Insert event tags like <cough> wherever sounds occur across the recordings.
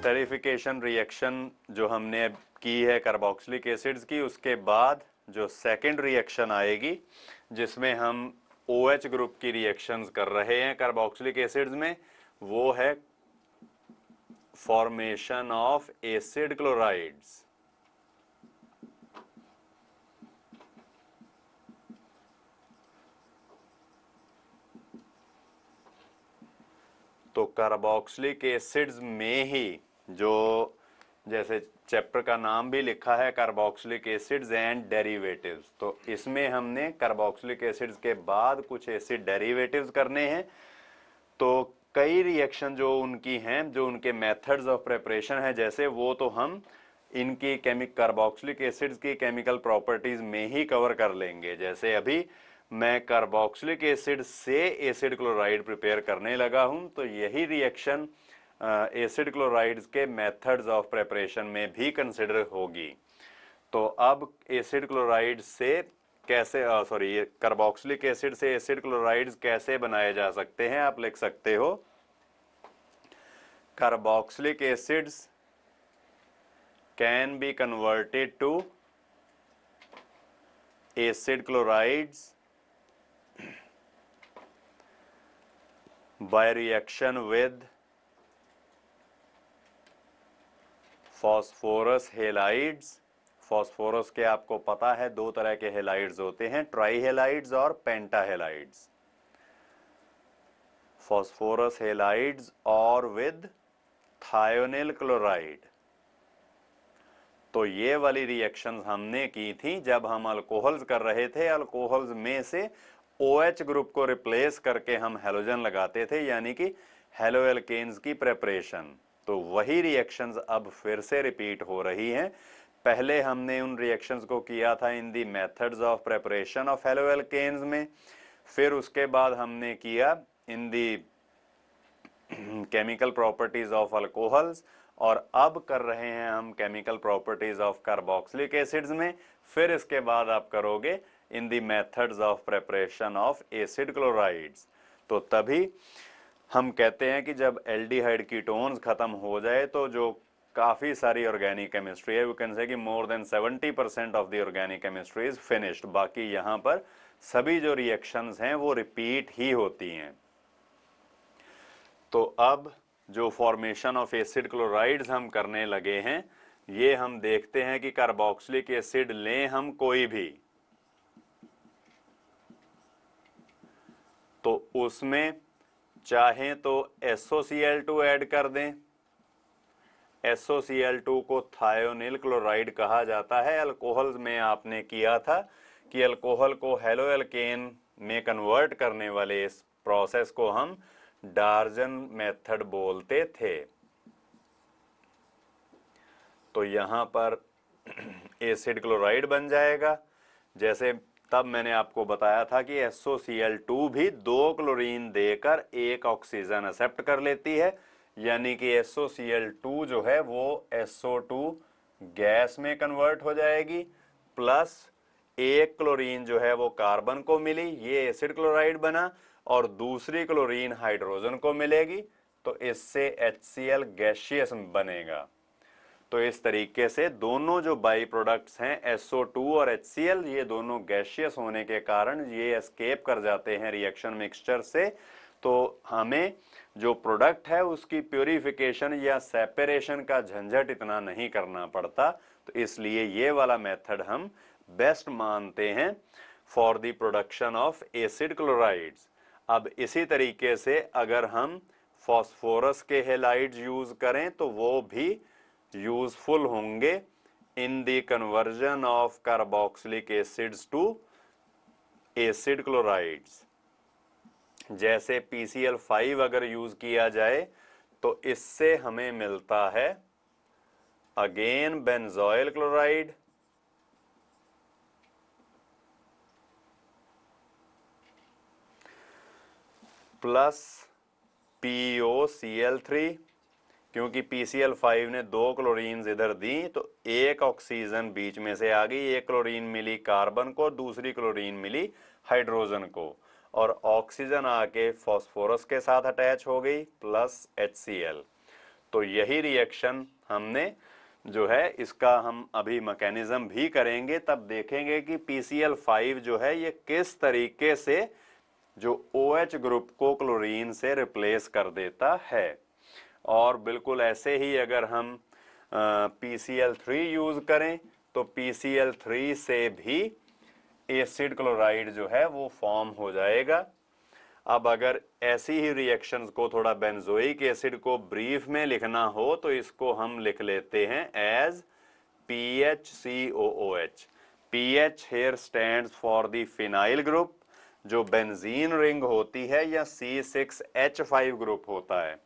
Esterification reaction जो हमने की है कार्बोक्सिलिक एसिड्स की उसके बाद जो सेकेंड रिएक्शन आएगी जिसमें हम ओ एच ग्रुप की रिएक्शंस कर रहे हैं कार्बोक्सिलिक एसिड्स में वो है फॉर्मेशन ऑफ एसिड क्लोराइड्स तो कार्बोक्सिलिक एसिड्स में ही जो जैसे चैप्टर का नाम भी लिखा है कार्बोक्सिलिक एसिड्स एंड डेरिवेटिव्स तो इसमें हमने कार्बोक्सिलिक एसिड्स के बाद कुछ एसिड डेरिवेटिव्स करने हैं तो कई रिएक्शन जो उनकी हैं जो उनके मेथड्स ऑफ प्रेपरेशन है जैसे वो तो हम इनकी केमिक कार्बोक्सिलिक एसिड्स की केमिकल प्रॉपर्टीज़ में ही कवर कर लेंगे जैसे अभी मैं कार्बोक्सिलिक एसिड से एसिड क्लोराइड प्रिपेयर करने लगा हूं तो यही रिएक्शन एसिड क्लोराइड्स के मेथड्स ऑफ प्रेपरेशन में भी कंसिडर होगी तो अब एसिड क्लोराइड से कैसे सॉरी ये कार्बोक्सिलिक एसिड से एसिड क्लोराइड्स कैसे बनाए जा सकते हैं आप लिख सकते हो carboxylic acids can be converted to acid chlorides by reaction with phosphorus halides phosphorus के आपको पता है दो तरह के हेलाइड्स होते हैं ट्राईहेलाइड्स और पेंटाहेलाइड्स फॉस्फोरस हेलाइड्स और विद थायोनिल क्लोराइड तो ये वाली रिएक्शन हमने की थी जब हम अल्कोहल्स कर रहे थे अल्कोहल्स में से ओ OH ग्रुप को रिप्लेस करके हम हेलोजन लगाते थे यानी कि हेलो एल्केन्स की प्रेपरेशन तो वही रिएक्शंस अब फिर से रिपीट हो रही हैं पहले हमने उन रिएक्शंस को किया था in the methods of preparation of haloalkanes में फिर उसके बाद हमने किया in the chemical properties of alcohols और अब कर रहे हैं हम chemical properties of carboxylic acids में फिर इसके बाद आप करोगे in the methods of preparation of acid chlorides तो तभी हम कहते हैं कि जब एल्डिहाइड कीटोन्स ख़त्म हो जाए तो जो काफ़ी सारी ऑर्गेनिक केमिस्ट्री है वो कैन से कि more than 70 percent of the organic chemistry is finished बाकी यहां पर सभी जो रिएक्शंस हैं वो रिपीट ही होती हैं तो अब जो फॉर्मेशन ऑफ एसिड क्लोराइड्स हम करने लगे हैं ये हम देखते हैं कि कार्बोक्सिलिक एसिड लें हम कोई भी तो उसमें चाहें तो SOCl2 ऐड कर दें SOCl2 को थायोनिल क्लोराइड कहा जाता है अल्कोहल में आपने किया था कि अल्कोहल को हेलो एल्केन में कन्वर्ट करने वाले इस प्रोसेस को हम डार्जन मेथड बोलते थे तो यहां पर एसिड क्लोराइड बन जाएगा जैसे तब मैंने आपको बताया था कि SOCl2 भी दो क्लोरीन देकर एक ऑक्सीजन एक्सेप्ट कर लेती है यानी कि SOCl2 जो है वो SO2 गैस में कन्वर्ट हो जाएगी प्लस एक क्लोरीन जो है वो कार्बन को मिली ये एसिड क्लोराइड बना और दूसरी क्लोरीन हाइड्रोजन को मिलेगी तो इससे HCl गैशियस बनेगा तो इस तरीके से दोनों जो बाई प्रोडक्ट्स हैं SO2 और HCl ये दोनों गैशियस होने के कारण ये एस्केप कर जाते हैं रिएक्शन मिक्सचर से तो हमें जो प्रोडक्ट है उसकी प्योरीफिकेशन या सेपरेशन का झंझट इतना नहीं करना पड़ता तो इसलिए ये वाला मेथड हम बेस्ट मानते हैं for the production of acid chlorides अब इसी तरीके से अगर हम फॉस्फोरस के हेलाइड्स यूज़ करें तो वो भी यूजफुल होंगे in the conversion of carboxylic acids to acid chlorides जैसे पीसीएल फाइव अगर यूज किया जाए तो इससे हमें मिलता है again benzoyl chloride plus P O C L three क्योंकि PCl5 फाइव ने दो क्लोरीन इधर दी तो एक ऑक्सीजन बीच में से आ गई एक क्लोरीन मिली कार्बन को दूसरी क्लोरीन मिली हाइड्रोजन को और ऑक्सीजन आके फॉस्फोरस के साथ अटैच हो गई प्लस एच सी एल तो यही रिएक्शन हमने जो है इसका हम अभी मैकेनिज्म भी करेंगे तब देखेंगे कि पी सी एल फाइव जो है ये किस तरीके से जो ओ OH एच ग्रुप को क्लोरीन से रिप्लेस कर देता है और बिल्कुल ऐसे ही अगर हम P C L three use करें तो पी सी एल थ्री से भी एसिड क्लोराइड जो है वो फॉर्म हो जाएगा अब अगर ऐसी ही रिएक्शंस को थोड़ा बेंजोइक एसिड को ब्रीफ में लिखना हो तो इसको हम लिख लेते हैं as P H C O O H P H here stand for the phenyl group जो बेंजीन रिंग होती है या C six H five group होता है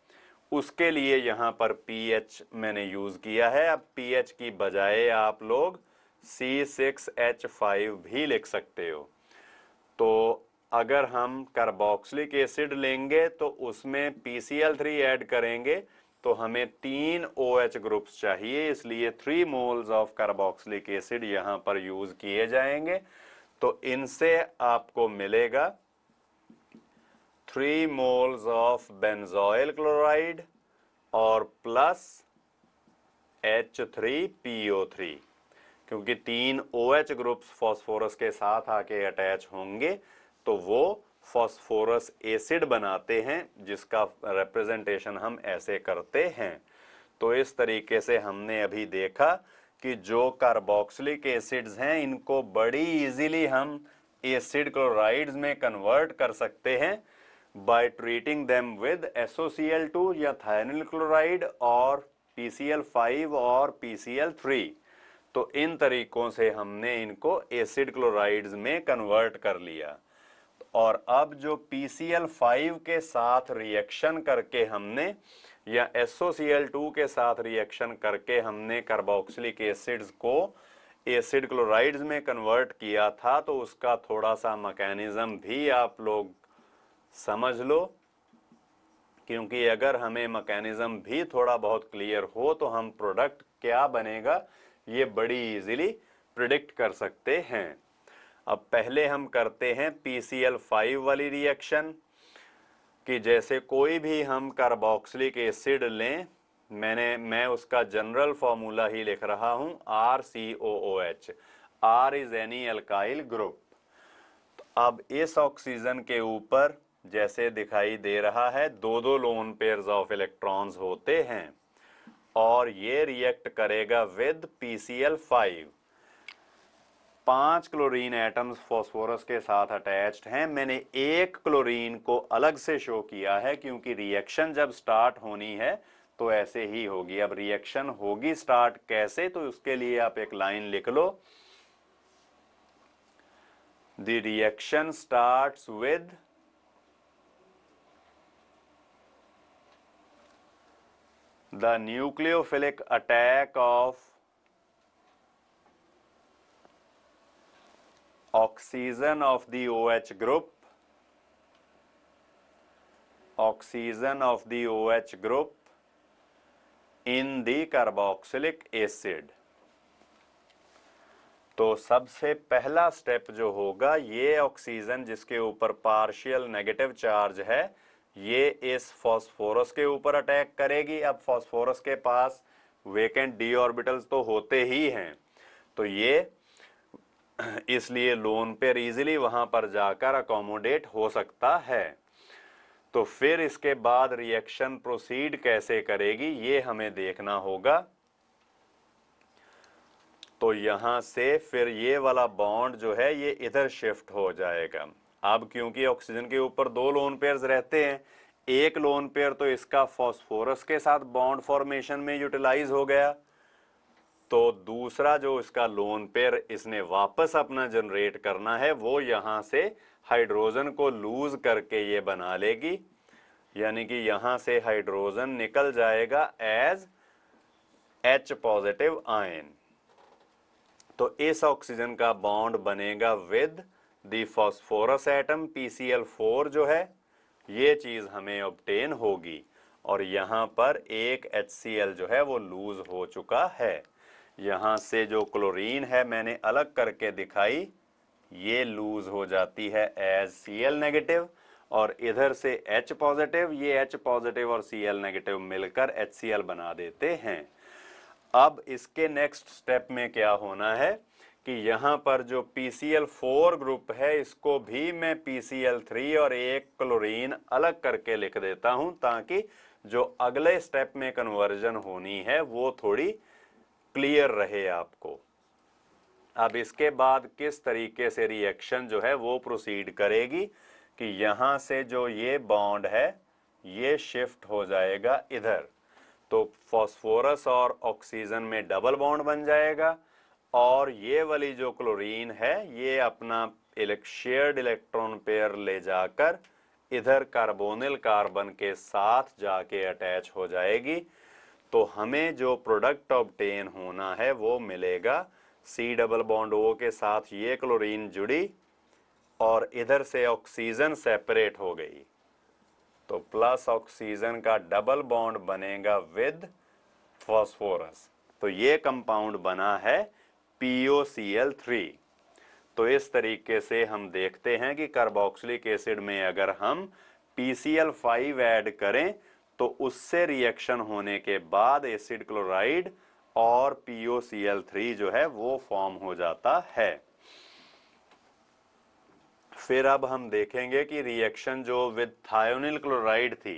उसके लिए यहाँ पर पीएच मैंने यूज़ किया है अब पीएच की बजाय आप लोग सी सिक्स एच फाइव भी लिख सकते हो तो अगर हम कार्बोक्सिलिक एसिड लेंगे तो उसमें P C L three add करेंगे तो हमें तीन ओ OH ग्रुप्स चाहिए इसलिए three moles of carboxylic acid यहाँ पर यूज़ किए जाएंगे तो इनसे आपको मिलेगा three moles of benzoyl chloride और plus H three P O three क्योंकि तीन एच ग्रुप्स फॉस्फोरस के साथ आके अटैच होंगे तो वो फॉस्फोरस एसिड बनाते हैं जिसका रिप्रेजेंटेशन हम ऐसे करते हैं तो इस तरीके से हमने अभी देखा कि जो कार्बोक्सिलिक एसिड्स हैं इनको बड़ी इजीली हम एसिड क्लोराइड्स में कन्वर्ट कर सकते हैं by treating them with SOCl2 या thionyl क्लोराइड और PCl5 और PCl3 तो इन तरीकों से हमने इनको एसिड क्लोराइड्स में कन्वर्ट कर लिया और अब जो PCl5 के साथ रिएक्शन करके हमने या SOCl2 के साथ रिएक्शन करके हमने कार्बोक्सिलिक एसिड्स को एसिड क्लोराइड्स में कन्वर्ट किया था तो उसका थोड़ा सा मैकेनिज्म भी आप लोग समझ लो क्योंकि अगर हमें मकैनिज्म भी थोड़ा बहुत क्लियर हो तो हम प्रोडक्ट क्या बनेगा ये बड़ी इजीली प्रिडिक्ट कर सकते हैं अब पहले हम करते हैं पी सी एल फाइव वाली रिएक्शन कि जैसे कोई भी हम कार्बोक्सिलिक एसिड लें मैंने मैं उसका जनरल फॉर्मूला ही लिख रहा हूँ R C O O H R is any alkyl group अब इस ऑक्सीजन के ऊपर जैसे दिखाई दे रहा है दो दो लोन पेयर ऑफ इलेक्ट्रॉन्स होते हैं और ये रिएक्ट करेगा विद एल फाइव पांच क्लोरीन एटम्स फास्फोरस के साथ अटैच्ड हैं मैंने एक क्लोरीन को अलग से शो किया है क्योंकि रिएक्शन जब स्टार्ट होनी है तो ऐसे ही होगी अब रिएक्शन होगी स्टार्ट कैसे तो उसके लिए आप एक लाइन लिख लो the reaction starts with the nucleophilic attack of oxygen of the OH group oxygen of the OH group in the carboxylic acid तो सबसे पहला स्टेप जो होगा ये ऑक्सीजन जिसके ऊपर पार्शियल नेगेटिव चार्ज है ये इस फॉस्फोरस के ऊपर अटैक करेगी अब फॉस्फोरस के पास वेकेंट डी ऑर्बिटल्स तो होते ही हैं तो ये इसलिए लोन पेयर इजिली वहां पर जाकर अकोमोडेट हो सकता है तो फिर इसके बाद रिएक्शन प्रोसीड कैसे करेगी ये हमें देखना होगा तो यहां से फिर ये वाला बॉन्ड जो है ये इधर शिफ्ट हो जाएगा अब क्योंकि ऑक्सीजन के ऊपर दो लोन पेयर रहते हैं एक लोन पेयर तो इसका फॉस्फोरस के साथ बॉन्ड फॉर्मेशन में यूटिलाइज हो गया तो दूसरा जो इसका लोन पेयर इसने वापस अपना जनरेट करना है वो यहां से हाइड्रोजन को लूज करके ये बना लेगी यानी कि यहां से हाइड्रोजन निकल जाएगा एज एच पॉजिटिव आयन तो इस ऑक्सीजन का बॉन्ड बनेगा with the phosphorus atom PCl4 जो है ये चीज़ हमें ऑब्टेन होगी और यहाँ पर एक HCl जो है वो लूज हो चुका है यहाँ से जो क्लोरीन है मैंने अलग करके दिखाई ये लूज हो जाती है एज सी एल नेगेटिव और इधर से H पॉजिटिव ये H पॉजिटिव और सी एल नेगेटिव मिलकर एच सी एल बना देते हैं अब इसके नेक्स्ट स्टेप में क्या होना है कि यहाँ पर जो P C L four group है इसको भी मैं पी सी एल थ्री और एक क्लोरीन अलग करके लिख देता हूँ ताकि जो अगले स्टेप में कन्वर्जन होनी है वो थोड़ी क्लियर रहे आपको अब इसके बाद किस तरीके से रिएक्शन जो है वो प्रोसीड करेगी कि यहाँ से जो ये बॉन्ड है ये शिफ्ट हो जाएगा इधर तो फास्फोरस और ऑक्सीजन में डबल बॉन्ड बन जाएगा और ये वाली जो क्लोरीन है ये अपना शेयर्ड इलेक्ट्रॉन पेयर ले जाकर इधर कार्बोनिल कार्बन के साथ जाके अटैच हो जाएगी तो हमें जो प्रोडक्ट ऑबटेन होना है वो मिलेगा सी डबल बॉन्ड ओ के साथ ये क्लोरीन जुड़ी और इधर से ऑक्सीजन सेपरेट हो गई तो प्लस ऑक्सीजन का डबल बॉन्ड बनेगा विद फॉस्फोरस तो ये कंपाउंड बना है POCl3 तो इस तरीके से हम देखते हैं कि कार्बोक्सिलिक एसिड में अगर हम PCl5 ऐड करें तो उससे रिएक्शन होने के बाद एसिड क्लोराइड और POCl3 जो है वो फॉर्म हो जाता है फिर अब हम देखेंगे कि रिएक्शन जो विद थायोनिल क्लोराइड थी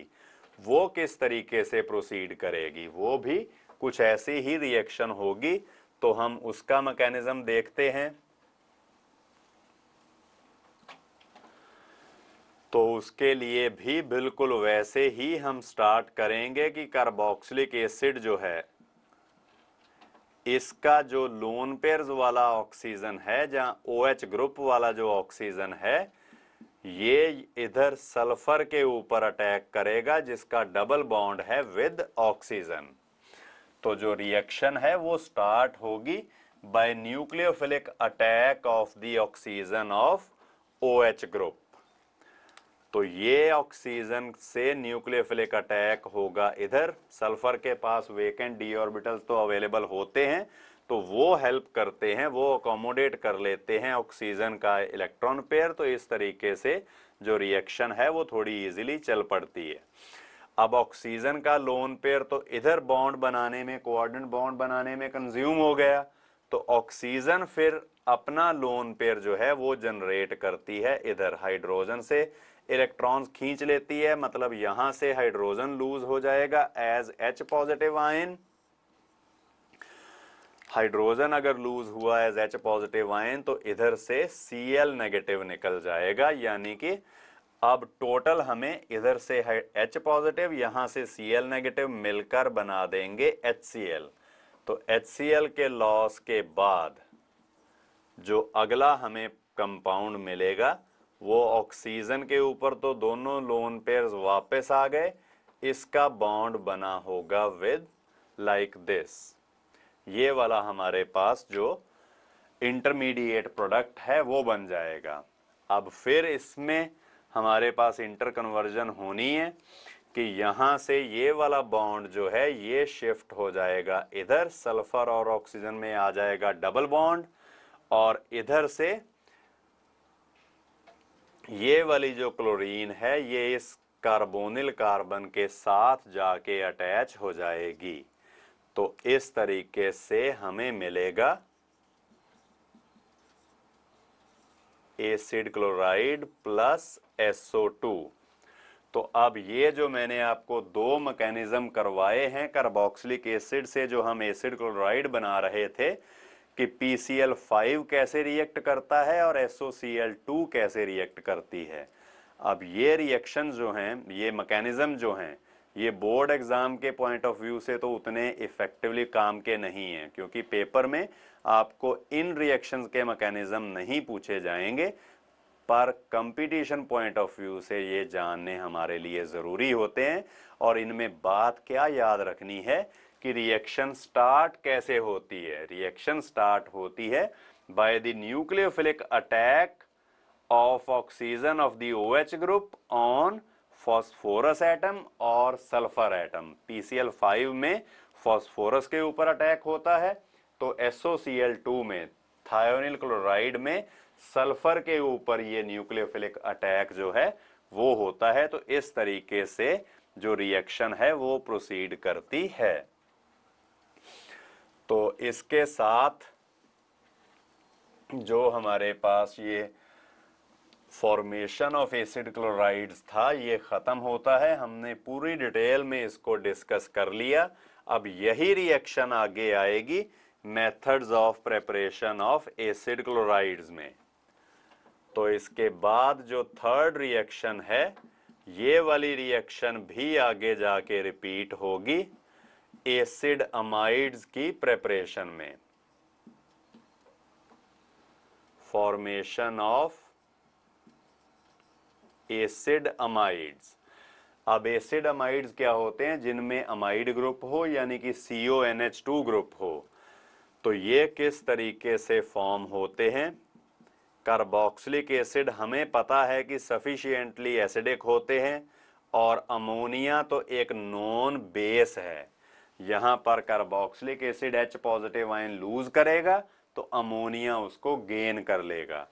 वो किस तरीके से प्रोसीड करेगी वो भी कुछ ऐसी ही रिएक्शन होगी तो हम उसका मैकेनिज्म देखते हैं तो उसके लिए भी बिल्कुल वैसे ही हम स्टार्ट करेंगे कि कार्बोक्सिलिक एसिड जो है इसका जो लोन पेयर्स वाला ऑक्सीजन है जहां ओ एच ग्रुप वाला जो ऑक्सीजन है ये इधर सल्फर के ऊपर अटैक करेगा जिसका डबल बॉन्ड है विद ऑक्सीजन तो जो रिएक्शन है वो स्टार्ट होगी by nucleophilic attack of the oxygen of O H group तो ये ऑक्सीजन से न्यूक्लियोफिलिक अटैक होगा इधर सल्फर के पास वेकेंट डी ऑर्बिटल्स तो अवेलेबल होते हैं तो वो हेल्प करते हैं वो अकोमोडेट कर लेते हैं ऑक्सीजन का इलेक्ट्रॉन पेयर तो इस तरीके से जो रिएक्शन है वो थोड़ी इजीली चल पड़ती है अब ऑक्सीजन का लोन पेयर तो इधर बॉन्ड बनाने में कोऑर्डिनेट बॉन्ड बनाने में कंज्यूम हो गया तो ऑक्सीजन फिर अपना लोन पेयर जो है वो जनरेट करती है इधर हाइड्रोजन से इलेक्ट्रॉन्स खींच लेती है मतलब यहां से हाइड्रोजन लूज हो जाएगा as H positive ion hydrogen अगर लूज हुआ एज एच पॉजिटिव आयन तो इधर से सी एल नेगेटिव निकल जाएगा यानी कि अब टोटल हमें इधर से एच पॉजिटिव यहां से सी एल नेगेटिव मिलकर बना देंगे एच सी एल तो एच सी एल के लॉस के बाद जो अगला हमें कंपाउंड मिलेगा वो ऑक्सीजन के ऊपर तो दोनों लोन पेयर वापस आ गए इसका बॉन्ड बना होगा विद लाइक दिस ये वाला हमारे पास जो इंटरमीडिएट प्रोडक्ट है वो बन जाएगा अब फिर इसमें हमारे पास इंटर कन्वर्जन होनी है कि यहां से ये वाला बॉन्ड जो है ये शिफ्ट हो जाएगा इधर सल्फर और ऑक्सीजन में आ जाएगा डबल बॉन्ड और इधर से ये वाली जो क्लोरीन है ये इस कार्बोनिल कार्बन के साथ जाके अटैच हो जाएगी तो इस तरीके से हमें मिलेगा एसिड क्लोराइड प्लस SO2 तो अब ये जो मैंने आपको दो मैकेनिज्म करवाए हैं कार्बोक्सिलिक एसिड से जो हम एसिड क्लोराइड बना रहे थे कि PCl5 कैसे रिएक्ट करता है और SOCl2 कैसे रिएक्ट करती है अब ये रिएक्शन जो हैं ये मैकेनिज्म जो हैं ये बोर्ड एग्ज़ाम के पॉइंट ऑफ व्यू से तो उतने इफ़ेक्टिवली काम के नहीं हैं क्योंकि पेपर में आपको इन रिएक्शंस के मैकेनिज़्म नहीं पूछे जाएंगे पर कंपटीशन पॉइंट ऑफ व्यू से ये जानने हमारे लिए ज़रूरी होते हैं और इनमें बात क्या याद रखनी है कि रिएक्शन स्टार्ट कैसे होती है रिएक्शन स्टार्ट होती है by the nucleophilic attack of oxygen of the O H group on phosphorus atom और सल्फर एटम पीसीएल फाइव में फॉस्फोरस के ऊपर अटैक होता है तो एसओ में थायोनिल क्लोराइड में सल्फर के ऊपर ये न्यूक्लियोफिलिक अटैक जो है वो होता है तो इस तरीके से जो रिएक्शन है वो प्रोसीड करती है तो इसके साथ जो हमारे पास ये फॉर्मेशन ऑफ एसिड क्लोराइड्स था ये ख़त्म होता है हमने पूरी डिटेल में इसको डिस्कस कर लिया अब यही रिएक्शन आगे आएगी methods of preparation of acid chlorides में तो इसके बाद जो थर्ड रिएक्शन है ये वाली रिएक्शन भी आगे जाके रिपीट होगी एसिड अमाइड्स की प्रेपरेशन में फॉर्मेशन ऑफ एसिड अमाइड्स अब एसिड अमाइड्स क्या होते हैं जिनमें अमाइड ग्रुप हो यानी कि C O N H two group हो तो ये किस तरीके से फॉर्म होते हैं कार्बोक्सिलिक एसिड हमें पता है कि सफिशियंटली एसिडिक होते हैं और अमोनिया तो एक नॉन बेस है यहाँ पर carboxylic acid H positive ion lose करेगा तो अमोनिया उसको गेन कर लेगा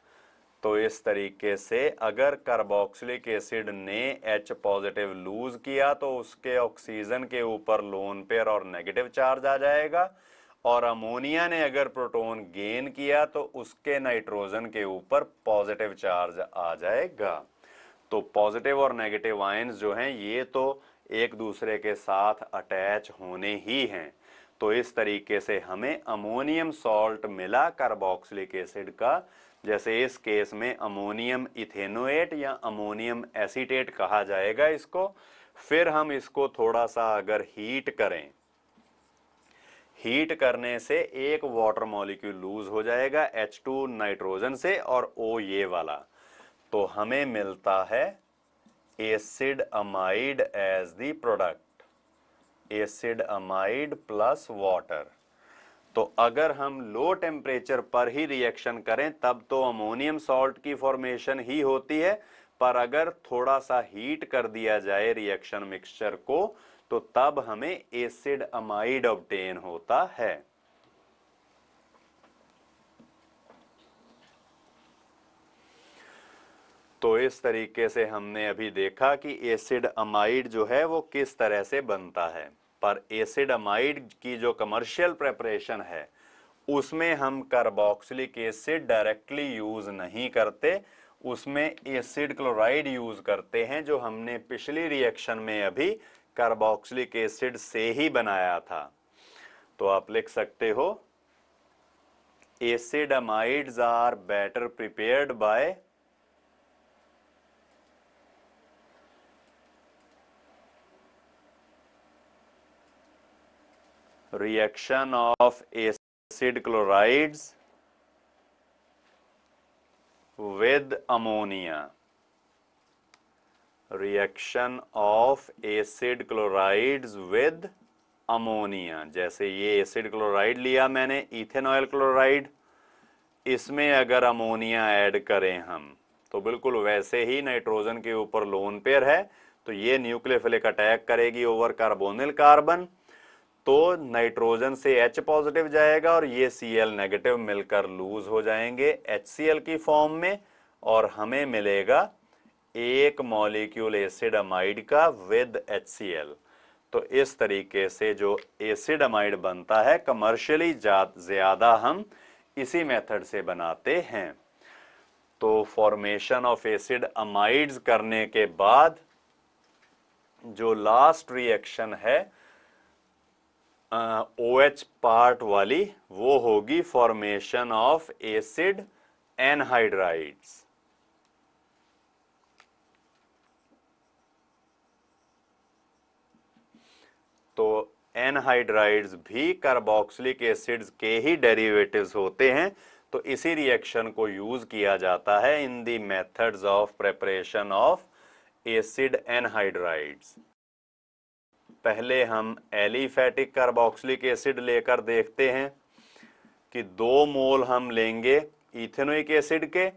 तो इस तरीके से अगर कार्बोक्सिलिक एसिड ने एच पॉजिटिव लूज किया तो उसके ऑक्सीजन के ऊपर लोन पेयर और नेगेटिव चार्ज आ जाएगा और अमोनिया ने अगर प्रोटॉन गेन किया तो उसके नाइट्रोजन के ऊपर पॉजिटिव चार्ज आ जाएगा तो पॉजिटिव और नेगेटिव आयंस जो हैं ये तो एक दूसरे के साथ अटैच होने ही हैं तो इस तरीके से हमें अमोनियम सॉल्ट मिला कार्बोक्सिलिक एसिड का जैसे इस केस में अमोनियम इथेनोएट या अमोनियम एसीटेट कहा जाएगा इसको फिर हम इसको थोड़ा सा अगर हीट करें हीट करने से एक वाटर मॉलिक्यूल लूज हो जाएगा H2 नाइट्रोजन से और O ये वाला तो हमें मिलता है acid amide as the product acid amide plus water तो अगर हम लो टेम्परेचर पर ही रिएक्शन करें तब तो अमोनियम सॉल्ट की फॉर्मेशन ही होती है पर अगर थोड़ा सा हीट कर दिया जाए रिएक्शन मिक्सचर को तो तब हमें एसिड अमाइड ऑब्टेन होता है तो इस तरीके से हमने अभी देखा कि एसिड अमाइड जो है वो किस तरह से बनता है पर एसिड अमाइड की जो कमर्शियल प्रेपरेशन है उसमें हम कार्बोक्सिलिक एसिड डायरेक्टली यूज नहीं करते उसमें एसिड क्लोराइड यूज करते हैं जो हमने पिछली रिएक्शन में अभी कार्बोक्सिलिक एसिड से ही बनाया था तो आप लिख सकते हो acid amides are better prepared by reaction of acid chlorides with ammonia reaction of acid chlorides with ammonia जैसे ये एसिड क्लोराइड लिया मैंने इथेनॉयल क्लोराइड इसमें अगर अमोनिया ऐड करें हम तो बिल्कुल वैसे ही नाइट्रोजन के ऊपर लोन पेयर है तो ये न्यूक्लियोफिलिक अटैक करेगी ओवर कार्बोनिल कार्बन तो नाइट्रोजन से H पॉजिटिव जाएगा और ये Cl नेगेटिव मिलकर लूज हो जाएंगे HCl की फॉर्म में और हमें मिलेगा एक मॉलिक्यूल एसिड अमाइड का विद एच तो इस तरीके से जो एसिड अमाइड बनता है कमर्शियली ज़्यादा हम इसी मेथड से बनाते हैं तो फॉर्मेशन ऑफ एसिड अमाइड्स करने के बाद जो लास्ट रिएक्शन है ओ एच पार्ट वाली वो होगी फॉर्मेशन ऑफ एसिड एनहाइड्राइड्स तो एनहाइड्राइड्स भी कार्बोक्सिलिक एसिड्स के ही डेरिवेटिव्स होते हैं तो इसी रिएक्शन को यूज किया जाता है in the methods of preparation of acid anhydrides पहले हम एलिफैटिक कार्बोक्सिलिक एसिड लेकर देखते हैं कि दो मोल हम लेंगे इथेनोइक एसिड के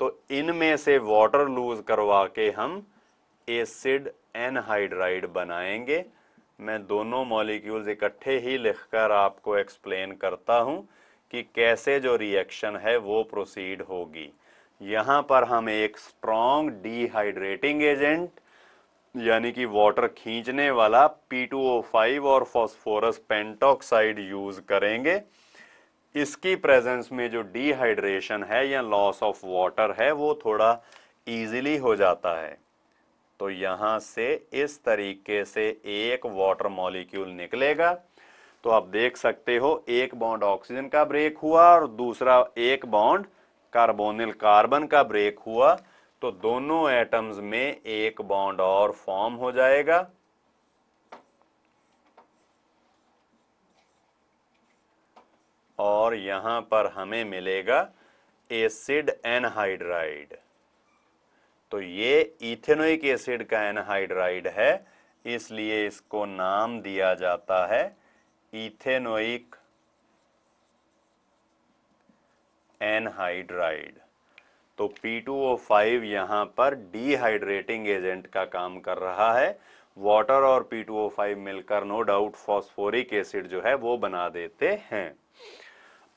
तो इनमें से वाटर लूज करवा के हम एसिड एनहाइड्राइड बनाएंगे मैं दोनों मॉलिक्यूल्स इकट्ठे ही लिखकर आपको एक्सप्लेन करता हूँ कि कैसे जो रिएक्शन है वो प्रोसीड होगी यहाँ पर हम एक स्ट्रॉन्ग डिहाइड्रेटिंग एजेंट यानी कि वाटर खींचने वाला P2O5 और फॉस्फोरस पेंटॉक्साइड यूज करेंगे इसकी प्रेजेंस में जो डिहाइड्रेशन है या लॉस ऑफ वाटर है वो थोड़ा इजीली हो जाता है तो यहां से इस तरीके से एक वाटर मॉलिक्यूल निकलेगा तो आप देख सकते हो एक बॉन्ड ऑक्सीजन का ब्रेक हुआ और दूसरा एक बॉन्ड कार्बोनिल कार्बन का ब्रेक हुआ तो दोनों एटम्स में एक बॉन्ड और फॉर्म हो जाएगा और यहां पर हमें मिलेगा एसिड एनहाइड्राइड तो ये इथेनोइक एसिड का एनहाइड्राइड है इसलिए इसको नाम दिया जाता है इथेनोइक एनहाइड्राइड तो P2O5 यहां पर डिहाइड्रेटिंग एजेंट का काम कर रहा है वाटर और P2O5 मिलकर नो डाउट फॉस्फोरिक एसिड जो है वो बना देते हैं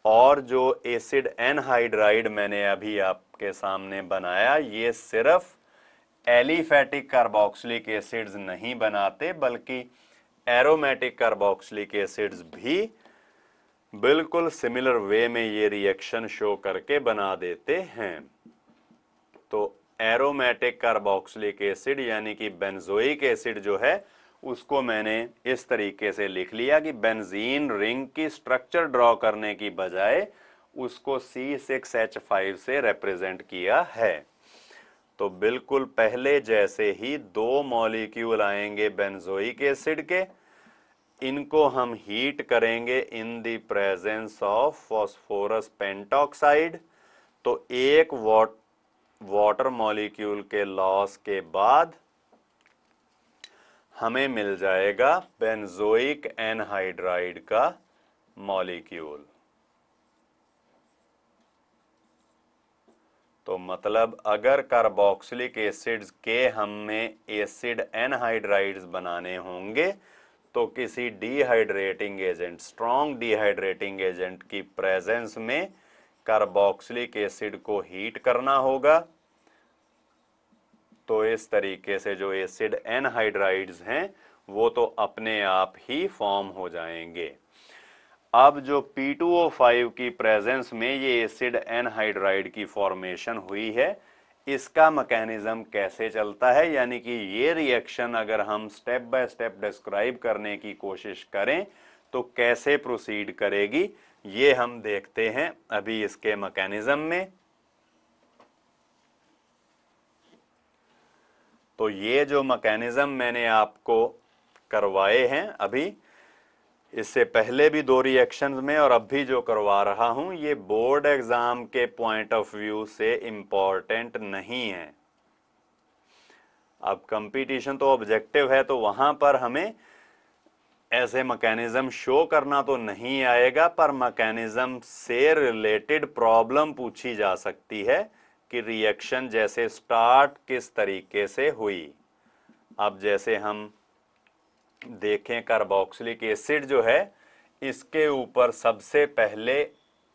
और जो एसिड एनहाइड्राइड मैंने अभी आपके सामने बनाया ये सिर्फ एलिफैटिक कार्बोक्सिलिक एसिड्स नहीं बनाते बल्कि एरोमेटिक कार्बोक्सिलिक एसिड्स भी बिल्कुल सिमिलर वे में ये रिएक्शन शो करके बना देते हैं तो एरोमेटिक कार्बोक्सिलिक एसिड यानी कि बेंजोइक एसिड जो है उसको मैंने इस तरीके से लिख लिया कि बेंजीन रिंग की स्ट्रक्चर ड्रॉ करने की बजाय उसको C6H5 से रिप्रेजेंट किया है तो बिल्कुल पहले जैसे ही दो मॉलिक्यूल आएंगे बेंजोइक एसिड के इनको हम हीट करेंगे in the presence of phosphorus pentoxide तो एक वाट वाटर मॉलिक्यूल के लॉस के बाद हमें मिल जाएगा बेंजोइक एनहाइड्राइड का मॉलिक्यूल तो मतलब अगर कार्बोक्सिलिक एसिड्स के हमें एसिड एनहाइड्राइड्स बनाने होंगे तो किसी dehydrating agent strong dehydrating agent की प्रेजेंस में कार्बोक्सिलिक एसिड को हीट करना होगा तो इस तरीके से जो एसिड एनहाइड्राइड्स हैं वो तो अपने आप ही फॉर्म हो जाएंगे अब जो P2O5 की प्रेजेंस में ये एसिड एनहाइड्राइड की फॉर्मेशन हुई है इसका मैकेनिज्म कैसे चलता है यानी कि ये रिएक्शन अगर हम स्टेप बाय स्टेप डिस्क्राइब करने की कोशिश करें तो कैसे प्रोसीड करेगी ये हम देखते हैं अभी इसके मैकेनिज्म में तो ये जो मकैनिज़म मैंने आपको करवाए हैं अभी इससे पहले भी दो रिएक्शंस में और अब भी जो करवा रहा हूं ये बोर्ड एग्ज़ाम के पॉइंट ऑफ व्यू से इम्पॉर्टेंट नहीं है अब कंपटीशन तो ऑब्जेक्टिव है तो वहां पर हमें ऐसे मकैनिज्म शो करना तो नहीं आएगा पर मकैनिज्म से रिलेटेड प्रॉब्लम पूछी जा सकती है कि रिएक्शन जैसे स्टार्ट किस तरीके से हुई अब जैसे हम देखें कार्बोक्सिलिक एसिड जो है इसके ऊपर सबसे पहले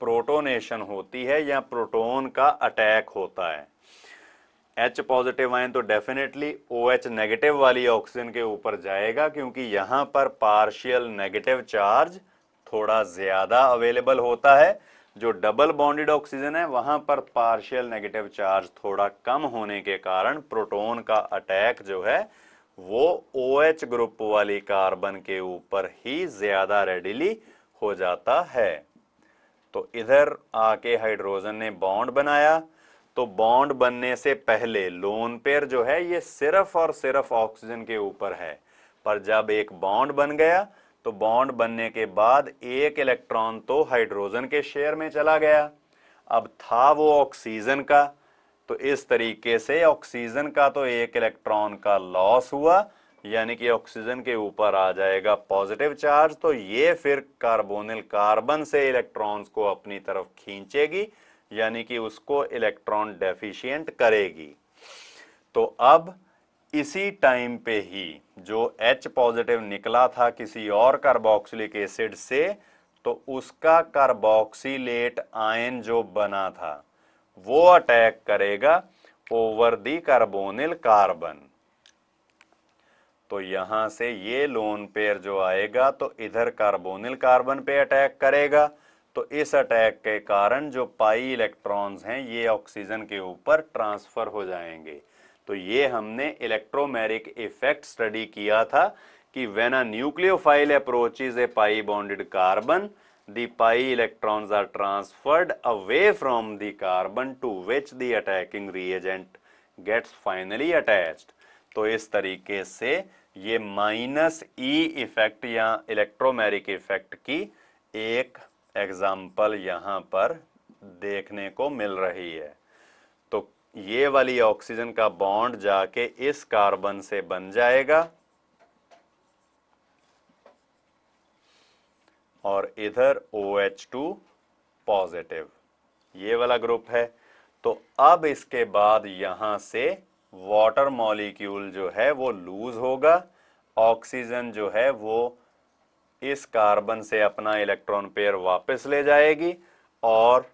प्रोटोनेशन होती है या प्रोटोन का अटैक होता है एच पॉजिटिव आए तो डेफिनेटली ओ एच नेगेटिव वाली ऑक्सीजन के ऊपर जाएगा क्योंकि यहां पर पार्शियल नेगेटिव चार्ज थोड़ा ज़्यादा अवेलेबल होता है जो डबल बॉन्डेड ऑक्सीजन है वहां पर पार्शियल नेगेटिव चार्ज थोड़ा कम होने के कारण प्रोटोन का अटैक जो है वो ओ OH ग्रुप वाली कार्बन के ऊपर ही ज्यादा रेडिली हो जाता है तो इधर आके हाइड्रोजन ने बॉन्ड बनाया तो बॉन्ड बनने से पहले लोन पेयर जो है ये सिर्फ और सिर्फ ऑक्सीजन के ऊपर है पर जब एक बॉन्ड बन गया तो बॉन्ड बनने के बाद एक इलेक्ट्रॉन तो हाइड्रोजन के शेयर में चला गया अब था वो ऑक्सीजन का तो इस तरीके से ऑक्सीजन का तो एक इलेक्ट्रॉन का लॉस हुआ यानी कि ऑक्सीजन के ऊपर आ जाएगा पॉजिटिव चार्ज तो ये फिर कार्बोनिल कार्बन से इलेक्ट्रॉन्स को अपनी तरफ खींचेगी यानी कि उसको इलेक्ट्रॉन डेफिशिएंट करेगी तो अब इसी टाइम पे ही जो H पॉजिटिव निकला था किसी और कार्बोक्सिलिक एसिड से तो उसका कार्बोक्सिलेट आयन जो बना था वो अटैक करेगा ओवर दी कार्बोनिल कार्बन तो यहां से ये लोन पेयर जो आएगा तो इधर कार्बोनिल कार्बन पे अटैक करेगा तो इस अटैक के कारण जो पाई इलेक्ट्रॉन्स हैं ये ऑक्सीजन के ऊपर ट्रांसफर हो जाएंगे तो ये हमने इलेक्ट्रोमेरिक इफेक्ट स्टडी किया था कि when a nucleophile is a pi bonded carbon the pi electrons are transferred away from the carbon to which the attacking reagent gets finally attach तो इस तरीके से ये माइनस ई इफेक्ट या electromeric effect की एक एग्जाम्पल यहाँ पर देखने को मिल रही है ये वाली ऑक्सीजन का बॉन्ड जाके इस कार्बन से बन जाएगा और इधर OH2 पॉजिटिव ये वाला ग्रुप है तो अब इसके बाद यहां से वाटर मॉलिक्यूल जो है वो लूज होगा ऑक्सीजन जो है वो इस कार्बन से अपना इलेक्ट्रॉन पेयर वापस ले जाएगी और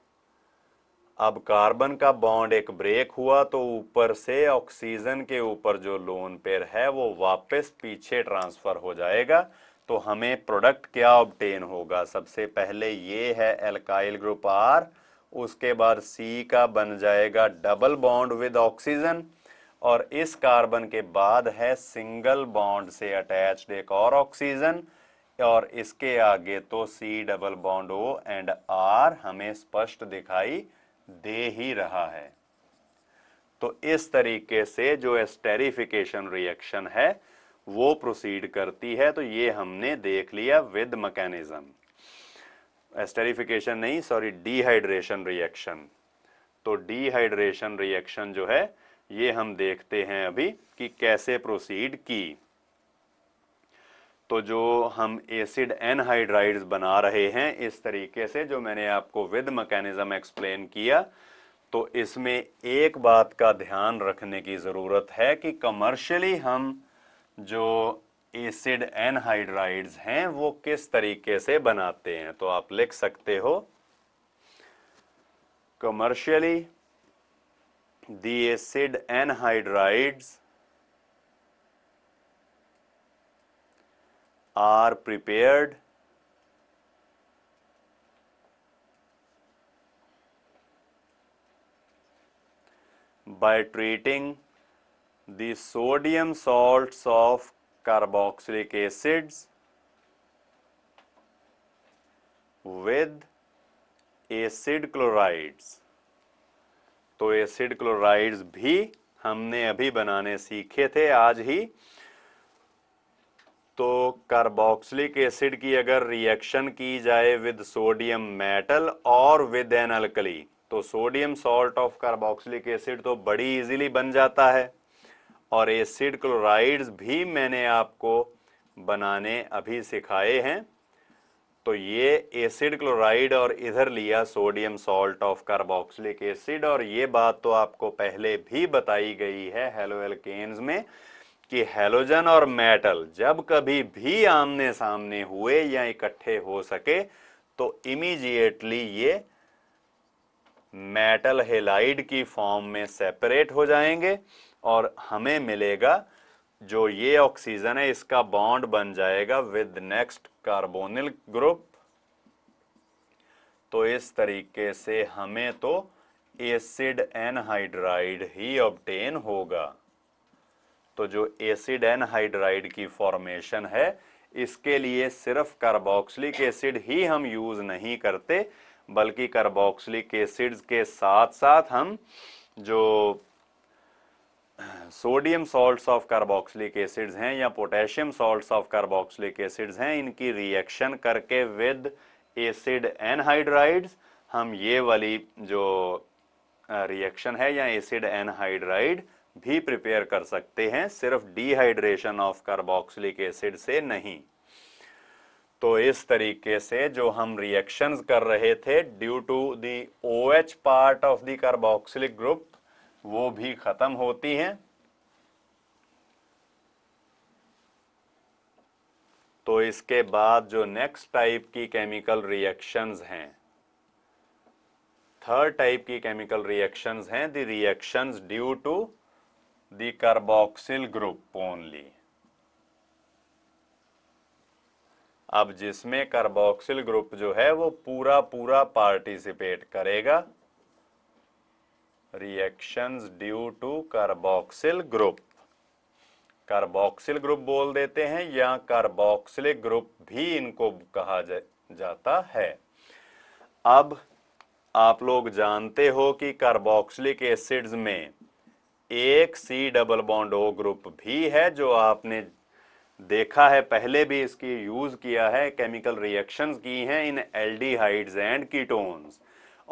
अब कार्बन का बॉन्ड एक ब्रेक हुआ तो ऊपर से ऑक्सीजन के ऊपर जो लोन पेयर है वो वापस पीछे ट्रांसफर हो जाएगा तो हमें प्रोडक्ट क्या ऑब्टेन होगा सबसे पहले ये है एल्काइल ग्रुप आर उसके बाद सी का बन जाएगा डबल बॉन्ड विद ऑक्सीजन और इस कार्बन के बाद है सिंगल बॉन्ड से अटैच्ड एक और ऑक्सीजन और इसके आगे तो C double bond O and R हमें स्पष्ट दिखाई दे ही रहा है तो इस तरीके से जो एस्टेरिफिकेशन रिएक्शन है वो प्रोसीड करती है तो ये हमने देख लिया विद मैकेनिज्म एस्टेरिफिकेशन नहीं सॉरी डिहाइड्रेशन रिएक्शन तो डिहाइड्रेशन रिएक्शन जो है ये हम देखते हैं अभी कि कैसे प्रोसीड की तो जो हम एसिड एनहाइड्राइड्स बना रहे हैं इस तरीके से जो मैंने आपको विद मैकेनिज्म एक्सप्लेन किया तो इसमें एक बात का ध्यान रखने की ज़रूरत है कि कमर्शियली हम जो एसिड एनहाइड्राइड्स हैं वो किस तरीके से बनाते हैं तो आप लिख सकते हो commercially the acid anhydrides are prepared by treating the sodium salts of carboxylic acids with acid chlorides तो एसिड क्लोराइड्स भी हमने अभी बनाने सीखे थे आज ही तो कार्बोक्सिलिक एसिड की अगर रिएक्शन की जाए विद सोडियम मेटल और विद एन अल्कली तो sodium salt of carboxylic acid तो बड़ी इजीली बन जाता है और एसिड क्लोराइड्स भी मैंने आपको बनाने अभी सिखाए हैं तो ये एसिड क्लोराइड और इधर लिया sodium salt of carboxylic acid और ये बात तो आपको पहले भी बताई गई है हेलो एल्केन्स में कि हेलोजन और मेटल जब कभी भी आमने सामने हुए या इकट्ठे हो सके तो इमीजिएटली ये मेटल हेलाइड की फॉर्म में सेपरेट हो जाएंगे और हमें मिलेगा जो ये ऑक्सीजन है इसका बॉन्ड बन जाएगा विद नेक्स्ट कार्बोनिल ग्रुप तो इस तरीके से हमें तो एसिड एनहाइड्राइड ही ऑब्टेन होगा तो जो एसिड एनहाइड्राइड की फॉर्मेशन है इसके लिए सिर्फ कार्बोक्सिलिक एसिड ही हम यूज नहीं करते बल्कि कार्बोक्सिलिक एसिड्स के साथ साथ हम जो sodium salts of carboxylic acids हैं या potassium salts of carboxylic acids हैं इनकी रिएक्शन करके विद एसिड एनहाइड्राइड्स हम ये वाली जो रिएक्शन है या एसिड एनहाइड्राइड भी प्रिपेयर कर सकते हैं सिर्फ डिहाइड्रेशन ऑफ कार्बोक्सिलिक एसिड से नहीं तो इस तरीके से जो हम रिएक्शंस कर रहे थे due to the OH part of the carboxylic group वो भी खत्म होती हैं तो इसके बाद जो नेक्स्ट टाइप की केमिकल रिएक्शंस हैं थर्ड टाइप की केमिकल रिएक्शंस हैं the reactions due to the carboxyl group only. अब जिसमें कार्बोक्सिल ग्रुप जो है वो पूरा पूरा पार्टिसिपेट करेगा reactions due to carboxyl group carboxyl group बोल देते हैं या कार्बोक्सिलिक ग्रुप भी इनको कहा जा, जाता है अब आप लोग जानते हो कि कार्बोक्सिलिक एसिड्स में एक C double bond O group भी है जो आपने देखा है पहले भी इसकी यूज़ किया है केमिकल रिएक्शंस की हैं इन एल्डिहाइड्स एंड कीटोन्स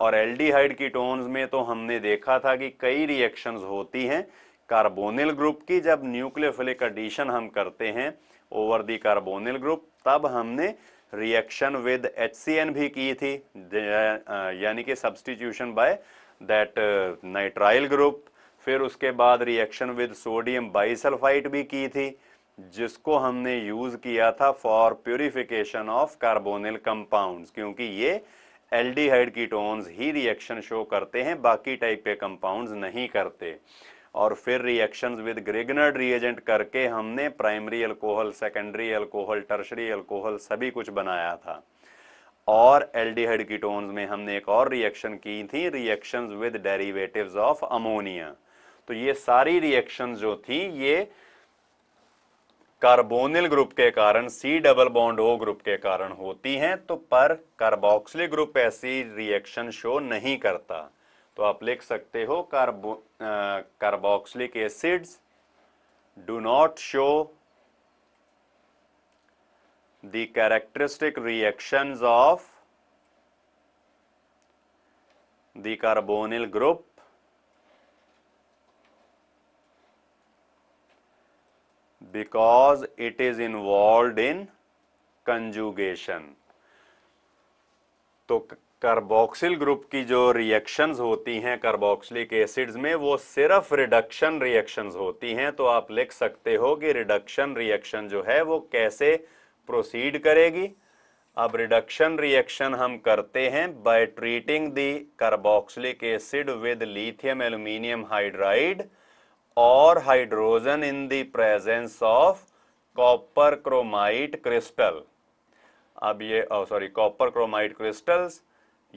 और एल्डिहाइड कीटोन्स में तो हमने देखा था कि कई रिएक्शंस होती हैं कार्बोनिल ग्रुप की जब न्यूक्लियोफिलिक एडिशन हम करते हैं ओवर दी कार्बोनिल ग्रुप तब हमने रिएक्शन विद एच भी की थी यानी कि substitution by that nitrile group फिर उसके बाद रिएक्शन विद सोडियम बाइसल्फाइट भी की थी जिसको हमने यूज़ किया था for purification of carbonyl compounds क्योंकि ये एल्डिहाइड कीटोन्स ही रिएक्शन शो करते हैं बाकी टाइप के कंपाउंड्स नहीं करते और फिर रिएक्शंस विद ग्रेगनर्ड रिएजेंट करके हमने primary alcohol secondary alcohol tertiary alcohol सभी कुछ बनाया था और एल्डिहाइड कीटोन्स में हमने एक और रिएक्शन की थी reactions with derivatives of ammonia तो ये सारी रिएक्शन जो थी ये कार्बोनिल ग्रुप के कारण C double bond O group के कारण होती हैं तो पर कार्बोक्सिलिक ग्रुप ऐसी रिएक्शन शो नहीं करता तो आप लिख सकते हो carbo carboxylic acids do not show the characteristic reactions of the carbonyl group because it is involve in conjugation तो कार्बोक्सिल ग्रुप की जो रिएक्शंस होती हैं कार्बोक्सिलिक एसिड्स में वो सिर्फ रिडक्शन रिएक्शंस होती हैं तो आप लिख सकते हो कि रिडक्शन रिएक्शन जो है वो कैसे प्रोसीड करेगी अब रिडक्शन रिएक्शन हम करते हैं by treating the carboxylic acid with lithium aluminium hydride और hydrogen in the presence of copper chromite crystal अब ये सॉरी कॉपर क्रोमाइट क्रिस्टल्स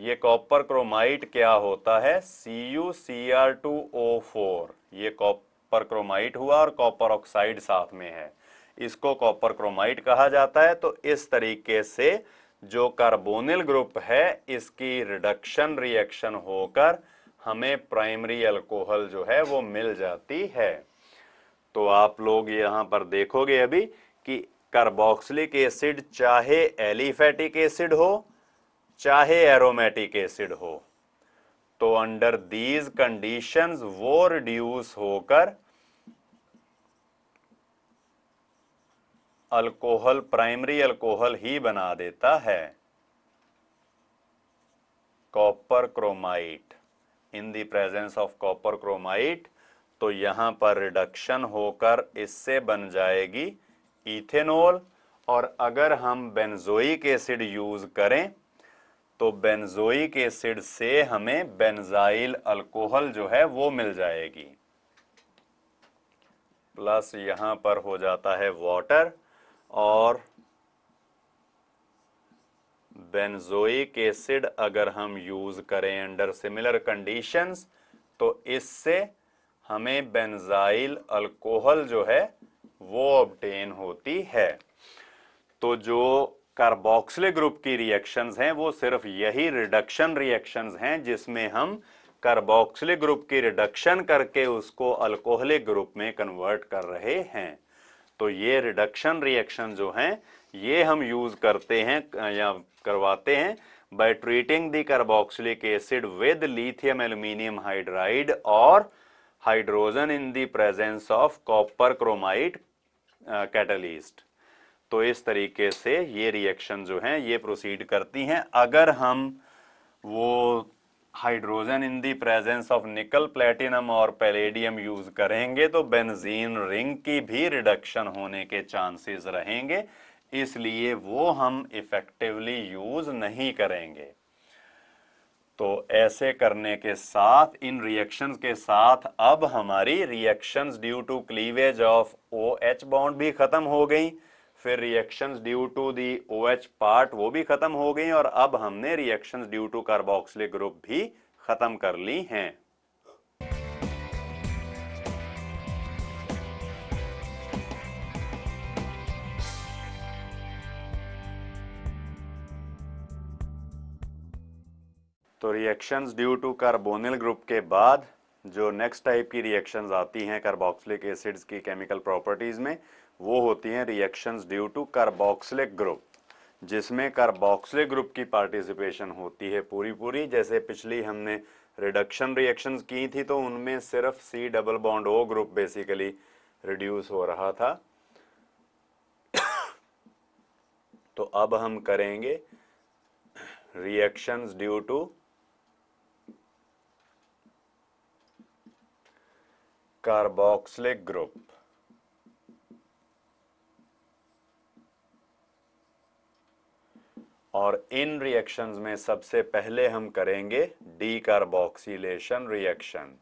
ये कॉपर क्रोमाइट क्या होता है C U C R two O four ये कॉपर क्रोमाइट हुआ और कॉपर ऑक्साइड साथ में है इसको कॉपर क्रोमाइट कहा जाता है तो इस तरीके से जो कार्बोनिल ग्रुप है इसकी रिडक्शन रिएक्शन होकर हमें प्राइमरी अल्कोहल जो है वो मिल जाती है तो आप लोग यहां पर देखोगे अभी कि कार्बोक्सिलिक एसिड चाहे एलिफैटिक एसिड हो चाहे एरोमेटिक एसिड हो तो अंडर दीज कंडीशंस वो रिड्यूस होकर अल्कोहल प्राइमरी अल्कोहल ही बना देता है copper chromite in the presence of copper chromite तो यहां पर रिडक्शन होकर इससे बन जाएगी इथेनॉल और अगर हम बेंजोइक एसिड यूज करें तो बेंजोइक एसिड से हमें बेंजाइल अल्कोहल जो है वो मिल जाएगी प्लस यहां पर हो जाता है वाटर और बेंजोइक एसिड अगर हम यूज करें अंडर सिमिलर कंडीशंस तो इससे हमें बेंजाइल अल्कोहल जो है वो ऑब्टेन होती है तो जो कार्बोक्सिलिक ग्रुप की रिएक्शंस हैं वो सिर्फ यही रिडक्शन रिएक्शंस हैं जिसमें हम कार्बोक्सिलिक ग्रुप की रिडक्शन करके उसको अल्कोहलिक ग्रुप में कन्वर्ट कर रहे हैं तो ये रिडक्शन रिएक्शन जो हैं ये हम यूज करते हैं या करवाते हैं by treating the carboxylic acid with lithium aluminium hydride और hydrogen in the presence of copper chromide catalyst तो इस तरीके से ये रिएक्शन जो है ये प्रोसीड करती हैं अगर हम वो hydrogen in the presence of nickel platinum और पैलेडियम यूज करेंगे तो बेंजीन रिंग की भी रिडक्शन होने के चांसेस रहेंगे इसलिए वो हम इफ़ेक्टिवली यूज़ नहीं करेंगे तो ऐसे करने के साथ इन रिएक्शंस के साथ अब हमारी reactions due to cleavage of O H bond भी ख़त्म हो गई फिर reactions due to the O H part वो भी ख़त्म हो गई और अब हमने reactions due to carboxylic group भी ख़त्म कर ली हैं तो reactions due to carbonyl group के बाद जो नेक्स्ट टाइप की रिएक्शंस आती हैं कार्बोक्सिलिक एसिड्स की केमिकल प्रॉपर्टीज़ में वो होती हैं reactions due to carboxylic group जिसमें कार्बोक्सिलिक ग्रुप की पार्टिसिपेशन होती है पूरी पूरी जैसे पिछली हमने रिडक्शन रिएक्शंस की थी तो उनमें सिर्फ C double bond O group basically reduce हो रहा था <coughs> तो अब हम करेंगे reactions due to carboxylic group और इन रिएक्शंस में सबसे पहले हम करेंगे डी कार्बोक्सीलेशन रिएक्शन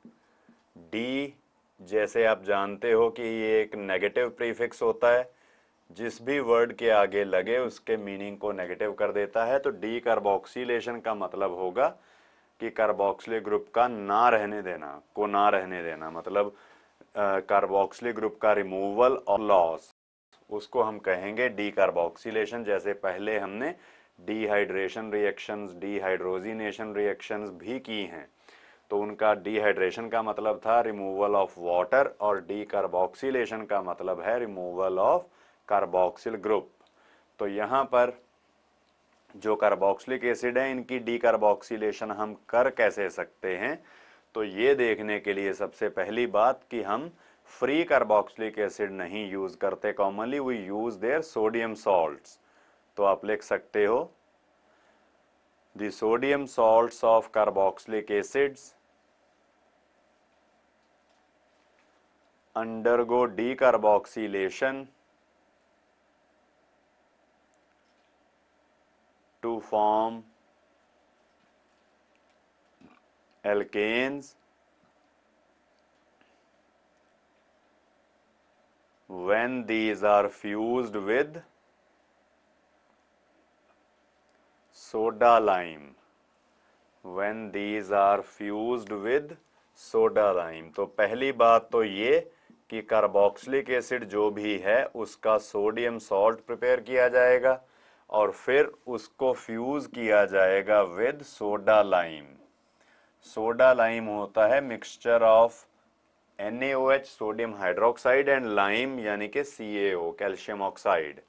डी जैसे आप जानते हो कि ये एक नेगेटिव प्रीफिक्स होता है जिस भी वर्ड के आगे लगे उसके मीनिंग को नेगेटिव कर देता है तो डी कार्बोक्सीलेशन का मतलब होगा कि कार्बोक्सिलिक ग्रुप का ना रहने देना को ना रहने देना मतलब कार्बोक्सिलिक ग्रुप का रिमूवल और लॉस उसको हम कहेंगे डी जैसे पहले हमने डिहाइड्रेशन रिएक्शंस डिहाइड्रोजिनेशन रिएक्शंस भी की हैं तो उनका डिहाइड्रेशन का मतलब था रिमूवल ऑफ वाटर और डी का मतलब है रिमूवल ऑफ कार्बोक्सिल ग्रुप तो यहाँ पर जो कार्बोक्सिलिक एसिड है इनकी डी कार्बोक्सीलेशन हम कर कैसे सकते हैं तो ये देखने के लिए सबसे पहली बात कि हम फ्री कार्बोक्सिलिक एसिड नहीं यूज़ करते commonly we use their sodium salt तो आप लिख सकते हो sodium salt of carboxylic acids decarboxylation to form alkanes when these are fused with soda lime when these are fused with soda lime तो पहली बात तो ये कि कार्बोक्सिलिक एसिड जो भी है उसका सोडियम सॉल्ट प्रिपेयर किया जाएगा और फिर उसको फ्यूज किया जाएगा with soda lime soda lime होता है mixture of NaOH sodium hydroxide and lime यानी कि CaO कैल्शियम ऑक्साइड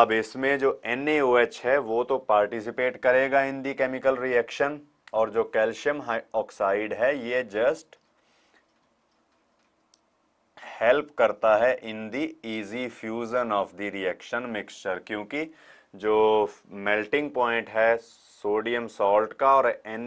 अब इसमें जो एच है वो तो पार्टिसिपेट करेगा इन दी केमिकल रिएक्शन और जो कैल्शियम ऑक्साइड है ये जस्ट हेल्प करता है in the easy fusion of the reaction mixture क्योंकि जो मेल्टिंग पॉइंट है सोडियम सॉल्ट का और एन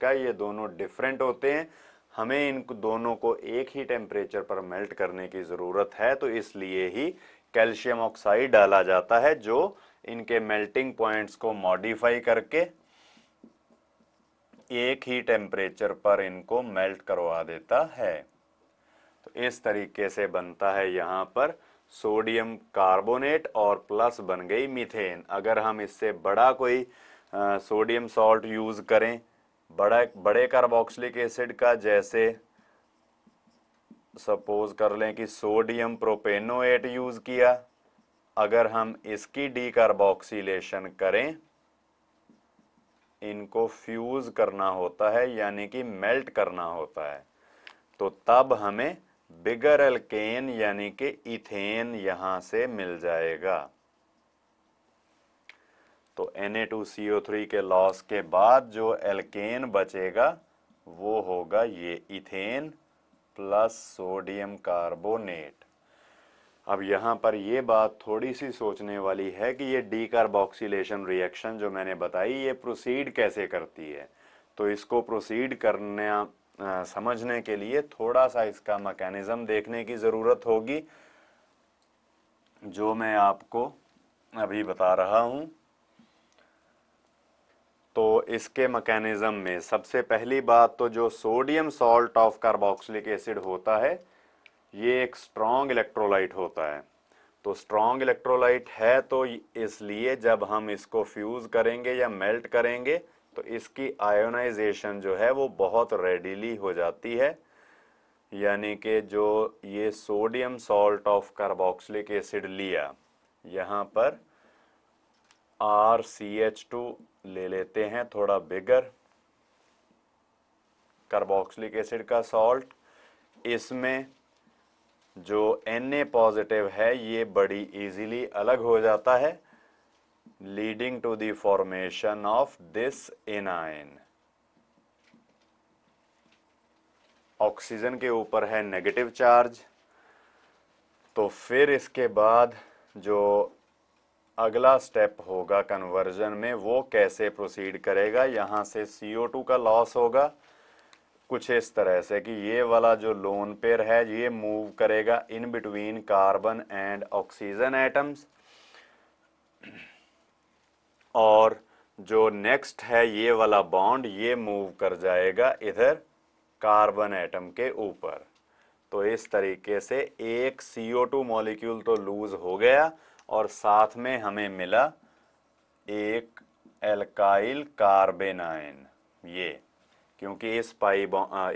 का ये दोनों डिफरेंट होते हैं हमें इन दोनों को एक ही टेम्परेचर पर मेल्ट करने की ज़रूरत है तो इसलिए ही कैल्शियम ऑक्साइड डाला जाता है जो इनके मेल्टिंग पॉइंट्स को मॉडिफाई करके एक ही टेम्परेचर पर इनको मेल्ट करवा देता है तो इस तरीके से बनता है यहाँ पर सोडियम कार्बोनेट और प्लस बन गई मीथेन अगर हम इससे बड़ा कोई आ, सोडियम सॉल्ट यूज़ करें बड़ा बड़े कार्बोक्सिलिक एसिड का जैसे सपोज कर लें कि सोडियम प्रोपेनोएट यूज़ किया अगर हम इसकी डीकार्बोक्सीलेशन करें इनको फ्यूज़ करना होता है यानी कि मेल्ट करना होता है तो तब हमें बिगर अल्केन यानी कि इथेन यहां से मिल जाएगा तो Na2CO3 के लॉस के बाद जो एल्केन बचेगा वो होगा ये इथेन प्लस सोडियम कार्बोनेट अब यहां पर ये बात थोड़ी सी सोचने वाली है कि ये डीकार्बोक्सीलेशन रिएक्शन जो मैंने बताई ये प्रोसीड कैसे करती है तो इसको प्रोसीड करना समझने के लिए थोड़ा सा इसका मैकेनिज़्म देखने की ज़रूरत होगी जो मैं आपको अभी बता रहा हूं तो इसके मैकेनिज़्म में सबसे पहली बात तो जो sodium salt of carboxylic acid होता है ये एक स्ट्रॉन्ग इलेक्ट्रोलाइट होता है तो स्ट्रॉन्ग इलेक्ट्रोलाइट है तो इसलिए जब हम इसको फ्यूज़ करेंगे या मेल्ट करेंगे तो इसकी आयोनाइजेशन जो है वो बहुत रेडीली हो जाती है यानी कि जो ये sodium salt of carboxylic acid लिया यहाँ पर आर सी एच टू ले लेते हैं थोड़ा बिगर कार्बोक्सिलिक एसिड का सॉल्ट इसमें जो एन ए पॉजिटिव है ये बड़ी इजीली अलग हो जाता है leading to the formation of this anion oxygen के ऊपर है नेगेटिव चार्ज तो फिर इसके बाद जो अगला स्टेप होगा कन्वर्जन में वो कैसे प्रोसीड करेगा यहाँ से CO2 का लॉस होगा कुछ इस तरह से कि ये वाला जो लोन पेयर है ये मूव करेगा in between carbon and oxygen atoms और जो नेक्स्ट है ये वाला बॉन्ड ये मूव कर जाएगा इधर कार्बन एटम के ऊपर तो इस तरीके से एक CO2 मॉलिक्यूल तो लूज हो गया और साथ में हमें मिला एक एल्काइल कार्बेनाइन ये क्योंकि इस पाई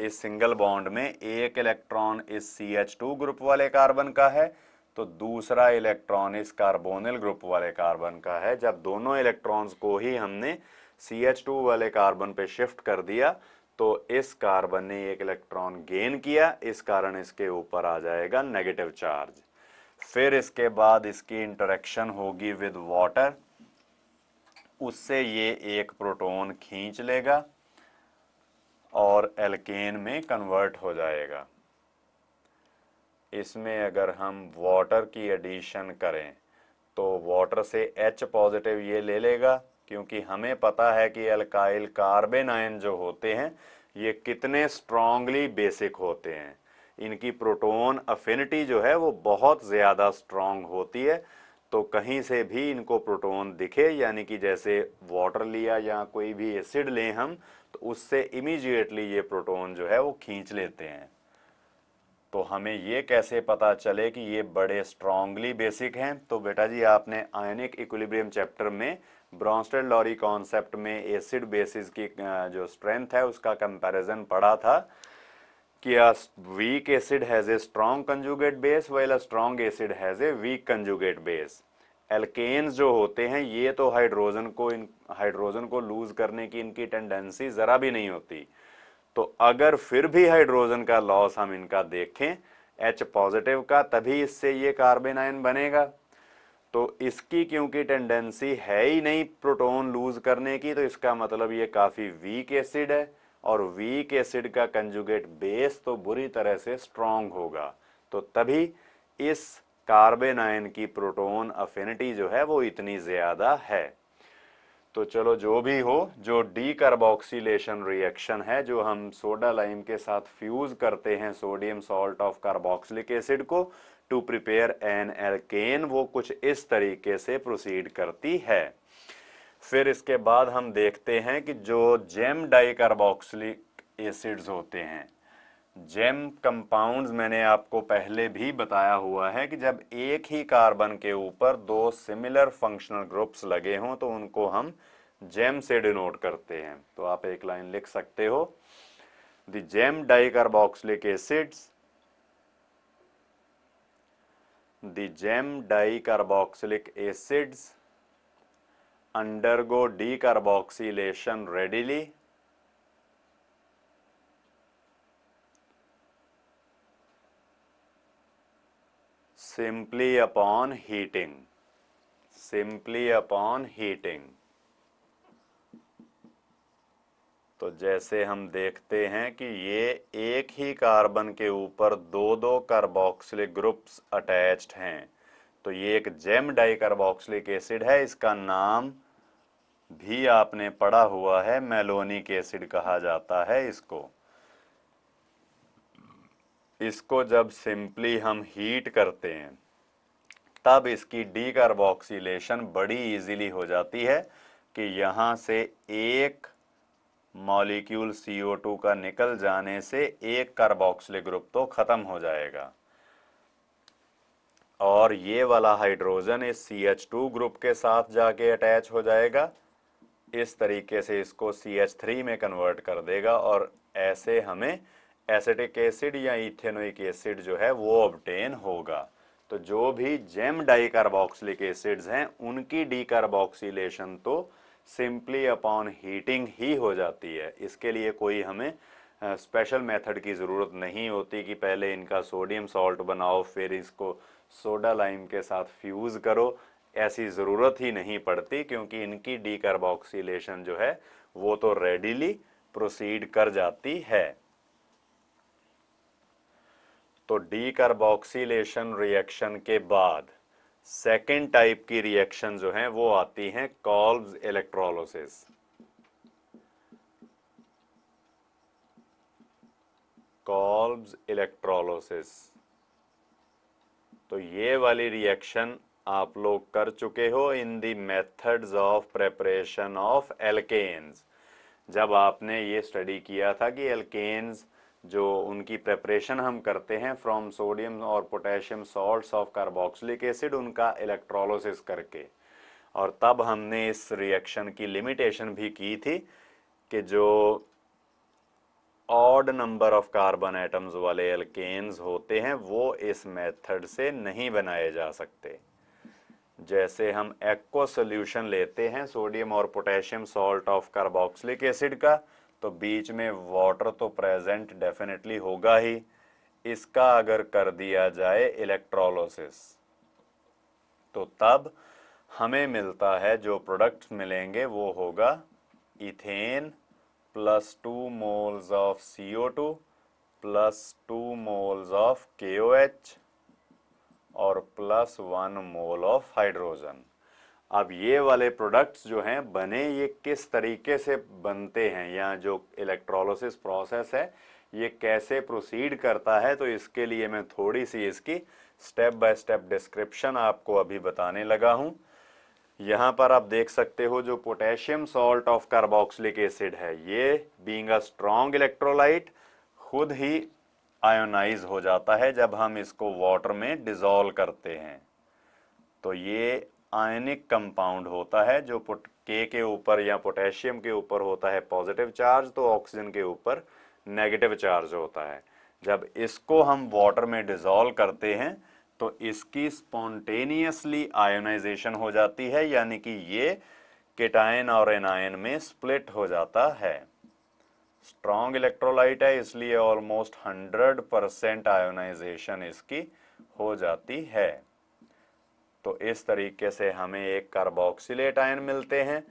इस सिंगल बॉन्ड में एक इलेक्ट्रॉन इस CH2 ग्रुप वाले कार्बन का है तो दूसरा इलेक्ट्रॉन इस कार्बोनिल ग्रुप वाले कार्बन का है जब दोनों इलेक्ट्रॉन्स को ही हमने सी एच टू वाले कार्बन पे शिफ्ट कर दिया तो इस कार्बन ने एक इलेक्ट्रॉन गेन किया इस कारण इसके ऊपर आ जाएगा नेगेटिव चार्ज फिर इसके बाद इसकी इंटरेक्शन होगी विद वाटर उससे ये एक प्रोटॉन खींच लेगा और एल्केन में कन्वर्ट हो जाएगा इसमें अगर हम वाटर की एडिशन करें तो वाटर से एच पॉजिटिव ये ले लेगा क्योंकि हमें पता है कि अल्काइल कार्बन आयन जो होते हैं ये कितने स्ट्रांगली बेसिक होते हैं इनकी प्रोटोन अफिनिटी जो है वो बहुत ज़्यादा स्ट्रांग होती है तो कहीं से भी इनको प्रोटोन दिखे यानी कि जैसे वाटर लिया या कोई भी एसिड लें हम तो उससे इमीजिएटली ये प्रोटोन जो है वो खींच लेते हैं तो हमें ये कैसे पता चले कि ये बड़े स्ट्रांगली बेसिक हैं तो बेटा जी आपने आयनिक इक्विलिब्रियम चैप्टर में ब्रॉन्स्टेड लॉरी कॉन्सेप्ट में एसिड बेसिस की जो स्ट्रेंथ है उसका कंपैरिजन पढ़ा था कि a weak acid has a strong conjugate base well a strong acid has a weak conjugate base alkanes जो होते हैं ये तो हाइड्रोजन को इन हाइड्रोजन को लूज़ करने की इनकी टेंडेंसी ज़रा भी नहीं होती तो अगर फिर भी हाइड्रोजन का लॉस हम इनका देखें एच पॉजिटिव का तभी इससे ये कार्बन आयन बनेगा तो इसकी क्योंकि टेंडेंसी है ही नहीं प्रोटॉन लूज करने की तो इसका मतलब ये काफ़ी वीक एसिड है और वीक एसिड का कंजुगेट बेस तो बुरी तरह से स्ट्रांग होगा तो तभी इस कार्बेनाइन आयन की प्रोटॉन अफिनिटी जो है वो इतनी ज़्यादा है तो चलो जो भी हो जो डी कार्बोक्सीलेशन रिएक्शन है जो हम सोडा लाइम के साथ फ्यूज करते हैं sodium salt of carboxylic acid को टू प्रिपेयर एन एल्केन वो कुछ इस तरीके से प्रोसीड करती है फिर इसके बाद हम देखते हैं कि जो जेम डाई कार्बोक्सिलिक एसिड्स होते हैं जेम कंपाउंड्स मैंने आपको पहले भी बताया हुआ है कि जब एक ही कार्बन के ऊपर दो सिमिलर फंक्शनल ग्रुप्स लगे हों तो उनको हम जेम से डिनोट करते हैं तो आप एक लाइन लिख सकते हो the gem dicarboxylic acids the gem dicarboxylic acids undergo decarboxylation readily simply upon heating simply upon heating तो जैसे हम देखते हैं कि ये एक ही कार्बन के ऊपर दो दो कार्बोक्सिलिक ग्रुप्स अटैच्ड हैं तो ये एक जेम डाई कार्बोक्सिलिक एसिड है इसका नाम भी आपने पढ़ा हुआ है मेलोनिक एसिड कहा जाता है इसको इसको जब सिंपली हम हीट करते हैं तब इसकी डीकार्बोक्सीलेशन बड़ी इजीली हो जाती है कि यहाँ से एक मॉलिक्यूल CO2 का निकल जाने से एक कार्बोक्सिल ग्रुप तो ख़त्म हो जाएगा और ये वाला हाइड्रोजन इस CH2 ग्रुप के साथ जाके अटैच हो जाएगा इस तरीके से इसको CH3 में कन्वर्ट कर देगा और ऐसे हमें एसिटिक एसिड या इथेनोइक एसिड जो है वो ऑब्टेन होगा तो जो भी जेम डाइकार्बोक्सिलिक एसिड्स हैं उनकी डीकार्बोक्सीलेशन तो सिंपली अपॉन हीटिंग ही हो जाती है इसके लिए कोई हमें स्पेशल मेथड की ज़रूरत नहीं होती कि पहले इनका सोडियम सॉल्ट बनाओ फिर इसको सोडा लाइम के साथ फ्यूज़ करो ऐसी ज़रूरत ही नहीं पड़ती क्योंकि इनकी डीकार्बोक्सीलेशन जो है वो तो रेडीली प्रोसीड कर जाती है तो डी कार्बोक्सीलेशन रिएक्शन के बाद सेकेंड टाइप की रिएक्शन जो है वो आती है कॉल्ब इलेक्ट्रोलोसिस कॉल्ब इलेक्ट्रोलोसिस तो ये वाली रिएक्शन आप लोग कर चुके हो in the methods of preparation of alkanes जब आपने ये स्टडी किया था कि एल्केन्स जो उनकी प्रेपरेशन हम करते हैं फ्रॉम सोडियम और potassium salts of carboxylic acid उनका इलेक्ट्रोलोसिस करके और तब हमने इस रिएक्शन की लिमिटेशन भी की थी कि जो odd number of carbon atoms वाले एल्केन्स होते हैं वो इस मेथड से नहीं बनाए जा सकते जैसे हम एक्वा सोल्यूशन लेते हैं सोडियम और potassium salt of carboxylic acid का तो बीच में वाटर तो प्रेजेंट डेफिनेटली होगा ही इसका अगर कर दिया जाए इलेक्ट्रोलोसिस तो तब हमें मिलता है जो प्रोडक्ट्स मिलेंगे वो होगा ethane plus two moles of CO two plus two moles of K और plus one mole of hydrogen अब ये वाले प्रोडक्ट्स जो हैं बने ये किस तरीके से बनते हैं या जो इलेक्ट्रोलोसिस प्रोसेस है ये कैसे प्रोसीड करता है तो इसके लिए मैं थोड़ी सी इसकी स्टेप बाय स्टेप डिस्क्रिप्शन आपको अभी बताने लगा हूँ यहाँ पर आप देख सकते हो जो potassium salt of carboxylic acid है ये बींग अ स्ट्रॉन्ग इलेक्ट्रोलाइट खुद ही आयोनाइज हो जाता है जब हम इसको वाटर में डिजोल्व करते हैं तो ये आयनिक कंपाउंड होता है जो पोट के के ऊपर या पोटेशियम के ऊपर होता है पॉजिटिव चार्ज तो ऑक्सीजन के ऊपर नेगेटिव चार्ज होता है जब इसको हम वाटर में डिजोल्व करते हैं तो इसकी स्पॉन्टेनियसली आयोनाइजेशन हो जाती है यानी कि ये केटायन और एनायन में स्प्लिट हो जाता है स्ट्रॉन्ग इलेक्ट्रोलाइट है इसलिए ऑलमोस्ट 100 परसेंट आयोनाइजेशन इसकी हो जाती है तो इस तरीके से हमें एक कार्बोक्सिलेट आयन मिलते हैं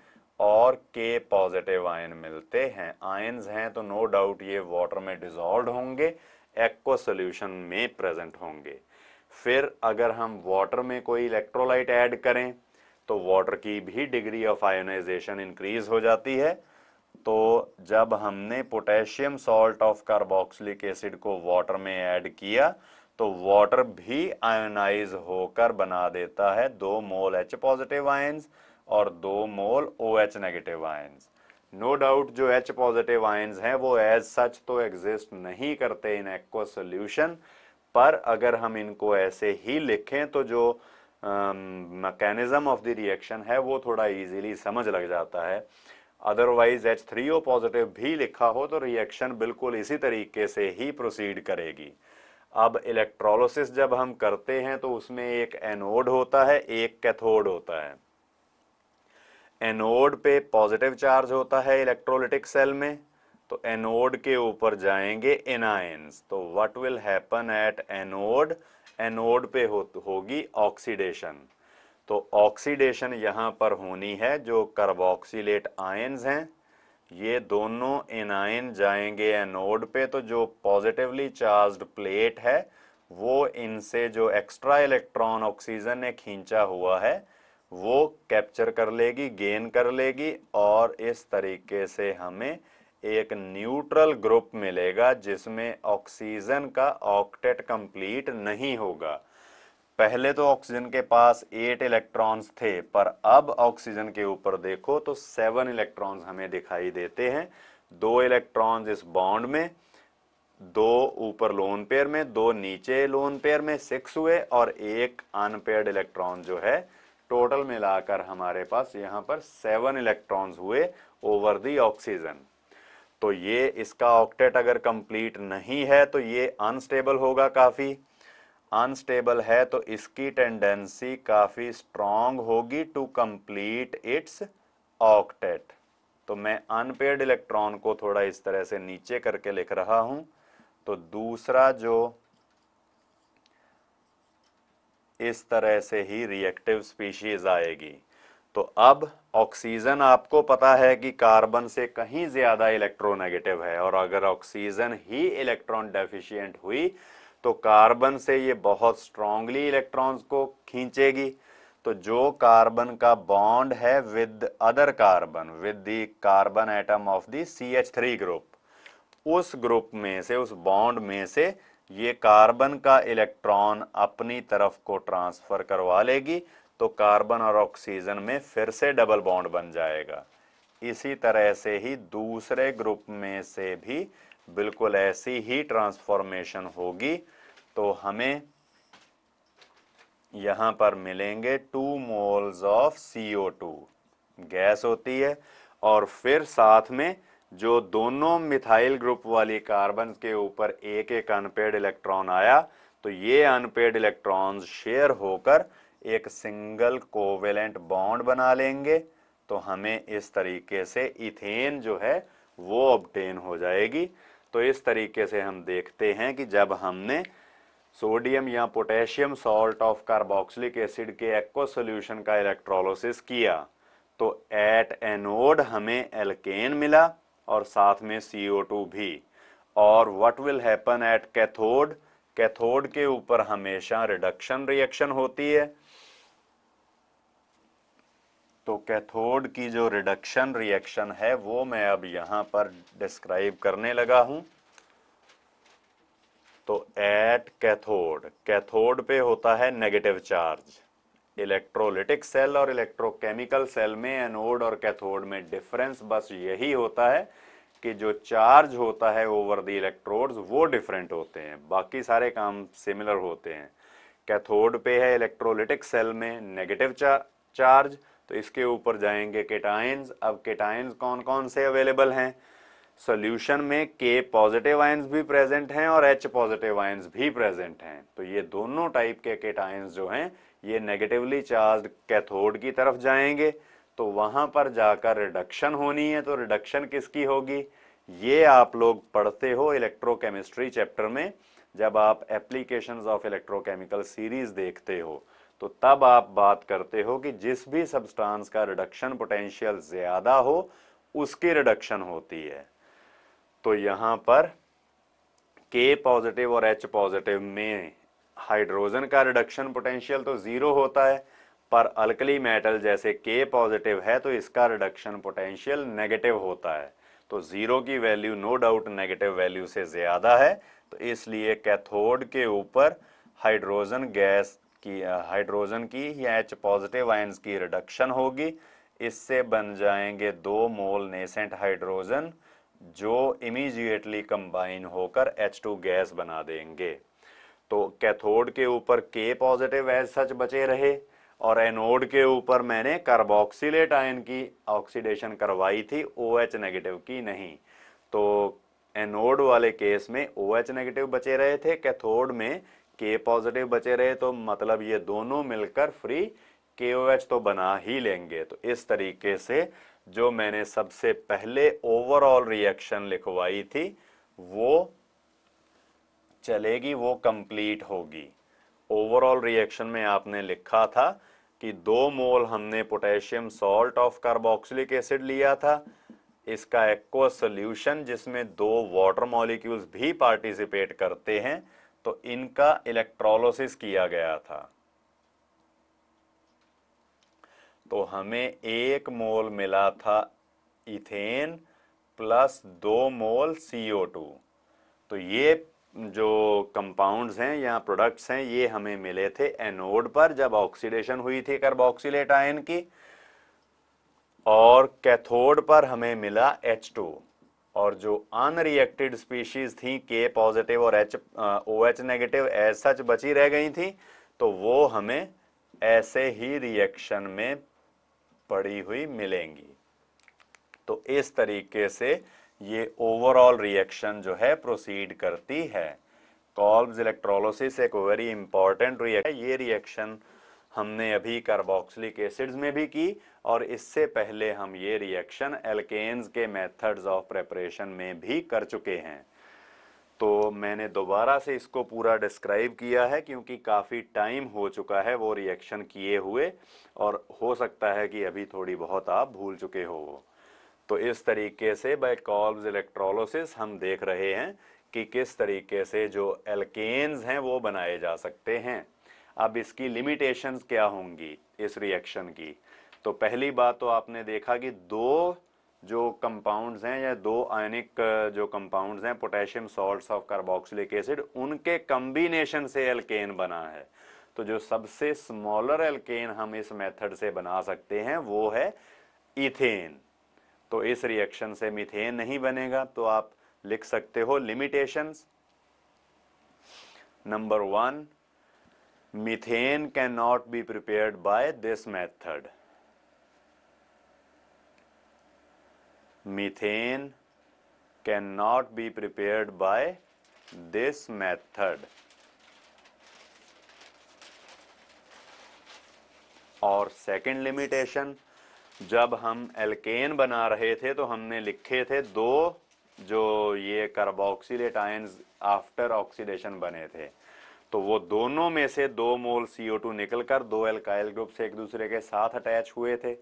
और के पॉजिटिव आयन मिलते हैं आयन्स हैं तो नो डाउट ये वाटर में डिजॉल्व होंगे एक्वा सोल्यूशन में प्रेजेंट होंगे फिर अगर हम वाटर में कोई इलेक्ट्रोलाइट ऐड करें तो वाटर की भी डिग्री ऑफ आयोनाइजेशन इंक्रीज हो जाती है तो जब हमने potassium salt of carboxylic acid को वाटर में ऐड किया तो वाटर भी आयोनाइज होकर बना देता है दो मोल एच पॉजिटिव आयंस और दो mole O H negative ions no doubt जो एच पॉजिटिव आयंस हैं वो एज सच तो एग्जिस्ट नहीं करते इन एक्व सोल्यूशन पर अगर हम इनको ऐसे ही लिखें तो जो मैकेनिज्म ऑफ द रिएक्शन है वो थोड़ा इजीली समझ लग जाता है otherwise H three O positive भी लिखा हो तो रिएक्शन बिल्कुल इसी तरीके से ही प्रोसीड करेगी अब इलेक्ट्रोलोसिस जब हम करते हैं तो उसमें एक एनोड होता है एक कैथोड होता है एनोड पे पॉजिटिव चार्ज होता है इलेक्ट्रोलिटिक सेल में तो एनोड के ऊपर जाएंगे एनायंस तो what will happen at anode anode पे हो, होगी ऑक्सीडेशन तो ऑक्सीडेशन यहां पर होनी है जो कार्बोक्सीलेट आयंस हैं ये दोनों एनायन जाएंगे एनोड पे तो जो पॉजिटिवली चार्ज्ड प्लेट है वो इनसे जो एक्स्ट्रा इलेक्ट्रॉन ऑक्सीजन ने खींचा हुआ है वो कैप्चर कर लेगी गेन कर लेगी और इस तरीके से हमें एक न्यूट्रल ग्रुप मिलेगा जिसमें ऑक्सीजन का ऑक्टेट कंप्लीट नहीं होगा पहले तो ऑक्सीजन के पास एट इलेक्ट्रॉन्स थे पर अब ऑक्सीजन के ऊपर देखो तो सेवन इलेक्ट्रॉन्स हमें दिखाई देते हैं दो इलेक्ट्रॉन्स इस बॉन्ड में दो ऊपर लोन पेयर में दो नीचे लोन पेयर में सिक्स हुए और एक अनपेड इलेक्ट्रॉन जो है टोटल मिलाकर हमारे पास यहाँ पर सेवन इलेक्ट्रॉन्स हुए ओवर दी ऑक्सीजन तो ये इसका ऑक्टेट अगर कंप्लीट नहीं है तो ये अनस्टेबल होगा काफ़ी अनस्टेबल है तो इसकी टेंडेंसी काफ़ी स्ट्रॉन्ग होगी टू कंप्लीट इट्स ऑक्टेट तो मैं अनपेड इलेक्ट्रॉन को थोड़ा इस तरह से नीचे करके लिख रहा हूं तो दूसरा जो इस तरह से ही रिएक्टिव स्पीशीज आएगी तो अब ऑक्सीजन आपको पता है कि कार्बन से कहीं ज्यादा इलेक्ट्रोनेगेटिव है और अगर ऑक्सीजन ही इलेक्ट्रॉन डेफिशिएंट हुई तो कार्बन से ये बहुत स्ट्रांगली इलेक्ट्रॉन्स को खींचेगी तो जो कार्बन का बॉन्ड है with other carbon with the carbon atom of the C H three group उस ग्रुप में से उस बॉन्ड में से ये कार्बन का इलेक्ट्रॉन अपनी तरफ को ट्रांसफर करवा लेगी तो कार्बन और ऑक्सीजन में फिर से डबल बॉन्ड बन जाएगा इसी तरह से ही दूसरे ग्रुप में से भी बिल्कुल ऐसी ही ट्रांसफॉर्मेशन होगी तो हमें यहां पर मिलेंगे to moles of CO2 gas होती है और फिर साथ में जो दोनों मिथाइल ग्रुप वाली कार्बन के ऊपर एक एक अनपेड इलेक्ट्रॉन आया तो ये अनपेड इलेक्ट्रॉन्स शेयर होकर एक सिंगल कोवेलेंट बॉन्ड बना लेंगे तो हमें इस तरीके से इथेन जो है वो ऑब्टेन हो जाएगी तो इस तरीके से हम देखते हैं कि जब हमने सोडियम या potassium salt of carboxylic acid के एक्वा सोल्यूशन का इलेक्ट्रोलोसिस किया तो एट एनोड हमें एल्केन मिला और साथ में CO2 भी और what will happen at cathode cathode के ऊपर हमेशा रिडक्शन रिएक्शन होती है तो कैथोड की जो रिडक्शन रिएक्शन है वो मैं अब यहां पर डिस्क्राइब करने लगा हूं तो एट कैथोड कैथोड पे होता है नेगेटिव चार्ज इलेक्ट्रोलिटिक सेल और इलेक्ट्रोकेमिकल सेल में एनोड और कैथोड में डिफरेंस बस यही होता है कि जो चार्ज होता है ओवर द इलेक्ट्रोड्स वो डिफरेंट होते हैं बाकी सारे काम सिमिलर होते हैं कैथोड पे है इलेक्ट्रोलिटिक सेल में नेगेटिव चार्ज तो इसके ऊपर जाएंगे केटाइंस अब केटाइंस कौन कौन से अवेलेबल हैं सोल्यूशन में के पॉजिटिव आयंस भी प्रेजेंट हैं और एच पॉजिटिव आयंस भी प्रेजेंट हैं तो ये दोनों टाइप के केटाइंस जो हैं ये नेगेटिवली चार्ज कैथोड की तरफ जाएंगे तो वहाँ पर जाकर रिडक्शन होनी है तो रिडक्शन किसकी होगी ये आप लोग पढ़ते हो इलेक्ट्रोकेमिस्ट्री चैप्टर में जब आप एप्लीकेशंस ऑफ इलेक्ट्रोकेमिकल सीरीज देखते हो तो तब आप बात करते हो कि जिस भी सब्सटेंस का रिडक्शन पोटेंशियल ज़्यादा हो उसकी रिडक्शन होती है तो यहां पर के पॉजिटिव और एच पॉजिटिव में हाइड्रोजन का रिडक्शन पोटेंशियल तो ज़ीरो होता है पर अल्कली मेटल जैसे के पॉजिटिव है तो इसका रिडक्शन पोटेंशियल नेगेटिव होता है तो ज़ीरो की value no doubt negative value से ज़्यादा है तो इसलिए कैथोड के ऊपर हाइड्रोजन गैस की हाइड्रोजन की या एच पॉजिटिव आयंस की रिडक्शन होगी इससे बन जाएंगे दो मोल नेसेंट हाइड्रोजन जो इमीजिएटली कंबाइन होकर एच टू गैस बना देंगे तो कैथोड के ऊपर के पॉजिटिव एज सच बचे रहे और एनोड के ऊपर मैंने कार्बोक्सिलेट आयन की ऑक्सीडेशन करवाई थी ओ OH नेगेटिव की नहीं तो एनोड वाले केस में ओ OH नेगेटिव बचे रहे थे कैथोड में के पॉजिटिव बचे रहे तो मतलब ये दोनों मिलकर फ्री के तो बना ही लेंगे तो इस तरीके से जो मैंने सबसे पहले ओवरऑल रिएक्शन लिखवाई थी वो चलेगी वो कंप्लीट होगी ओवरऑल रिएक्शन में आपने लिखा था कि दो मोल हमने potassium salt of carboxylic acid लिया था इसका एक्वा सोल्यूशन जिसमें दो वाटर मॉलिक्यूल्स भी पार्टिसिपेट करते हैं तो इनका इलेक्ट्रोलोसिस किया गया था तो हमें एक मोल मिला था इथेन प्लस दो मोल CO2 तो ये जो कंपाउंड्स हैं या प्रोडक्ट्स हैं ये हमें मिले थे एनोड पर जब ऑक्सीडेशन हुई थी कार्बोक्सिलेट आयन की और कैथोड पर हमें मिला H2 और जो अनरिएक्टेड स्पीशीज थी के पॉजिटिव और H O H negative as such बची रह गई थी तो वो हमें ऐसे ही रिएक्शन में पड़ी हुई मिलेंगी तो इस तरीके से ये ओवरऑल रिएक्शन जो है प्रोसीड करती है कॉल्ब्स इलेक्ट्रोलोसिस एक वेरी इंपॉर्टेंट रिएक्शन ये रिएक्शन हमने अभी कार्बोक्सिलिक एसिड्स में भी की और इससे पहले हम ये रिएक्शन एल्केन्स के मेथड्स ऑफ प्रेपरेशन में भी कर चुके हैं तो मैंने दोबारा से इसको पूरा डिस्क्राइब किया है क्योंकि काफ़ी टाइम हो चुका है वो रिएक्शन किए हुए और हो सकता है कि अभी थोड़ी बहुत आप भूल चुके हो तो इस तरीके से बाय कॉल्स इलेक्ट्रोलोसिस हम देख रहे हैं कि किस तरीके से जो एल्केन्स हैं वो बनाए जा सकते हैं अब इसकी लिमिटेशंस क्या होंगी इस रिएक्शन की तो पहली बात तो आपने देखा कि दो जो कंपाउंड्स हैं या दो आयनिक जो कंपाउंड्स हैं potassium salts of carboxylic acid उनके कम्बिनेशन से एल्केन बना है तो जो सबसे स्मॉलर एल्केन हम इस मेथड से बना सकते हैं वो है इथेन तो इस रिएक्शन से मिथेन नहीं बनेगा तो आप लिख सकते हो limitations number one methane can not be prepared by this method methane cannot be prepared by this method. और सेकंड लिमिटेशन जब हम एल्केन बना रहे थे तो हमने लिखे थे दो जो ये कार्बोक्सिलेट आयंस आफ्टर ऑक्सीडेशन बने थे तो वो दोनों में से दो मोल CO2 निकलकर दो एल्काइल ग्रुप से एक दूसरे के साथ अटैच हुए थे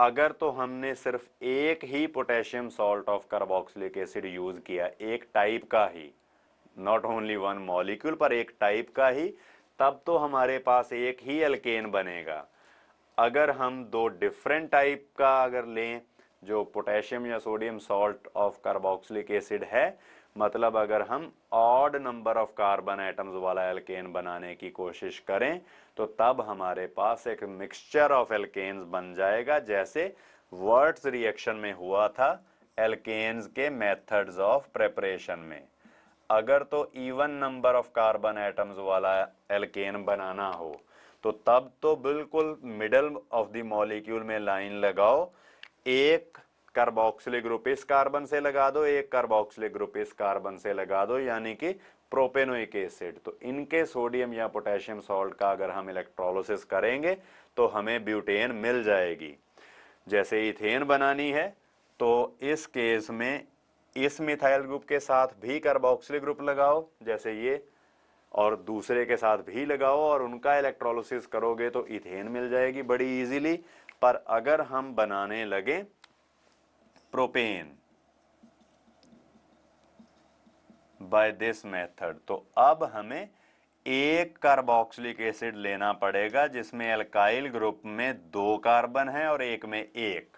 अगर तो हमने सिर्फ एक ही potassium salt of carboxylic acid use किया एक टाइप का ही नॉट ओनली वन मॉलिक्यूल पर एक टाइप का ही तब तो हमारे पास एक ही एल्केन बनेगा अगर हम दो डिफरेंट टाइप का अगर लें जो पोटेशियम या sodium salt of carboxylic acid है मतलब अगर हम odd number of carbon atoms वाला एल्केन बनाने की कोशिश करें तो तब हमारे पास एक मिक्सचर ऑफ एल्केन्स बन जाएगा जैसे वर्ड्स रिएक्शन में हुआ था एल्केन्स के मेथड्स ऑफ प्रेपरेशन में अगर तो even number of carbon atoms वाला एल्केन बनाना हो तो तब तो बिल्कुल मिडल ऑफ द मॉलिक्यूल में लाइन लगाओ एक कार्बोक्सिलिक ग्रुप इस कार्बन से लगा दो एक कार्बोक्सिलिक ग्रुप इस कार्बन से लगा दो यानी कि प्रोपेनोइक एसिड तो इनके सोडियम या पोटेशियम सॉल्ट का अगर हम इलेक्ट्रोलोसिस करेंगे तो हमें ब्यूटेन मिल जाएगी जैसे इथेन बनानी है तो इस केस में इस मिथाइल ग्रुप के साथ भी कार्बोक्सिलिक ग्रुप लगाओ जैसे ये और दूसरे के साथ भी लगाओ और उनका इलेक्ट्रोलोसिस करोगे तो इथेन मिल जाएगी बड़ी इजीली पर अगर हम बनाने लगे प्रोपेन बाय दिस मेथड तो अब हमें एक कार्बोक्सिलिक एसिड लेना पड़ेगा जिसमें अल्काइल ग्रुप में दो कार्बन है और एक में एक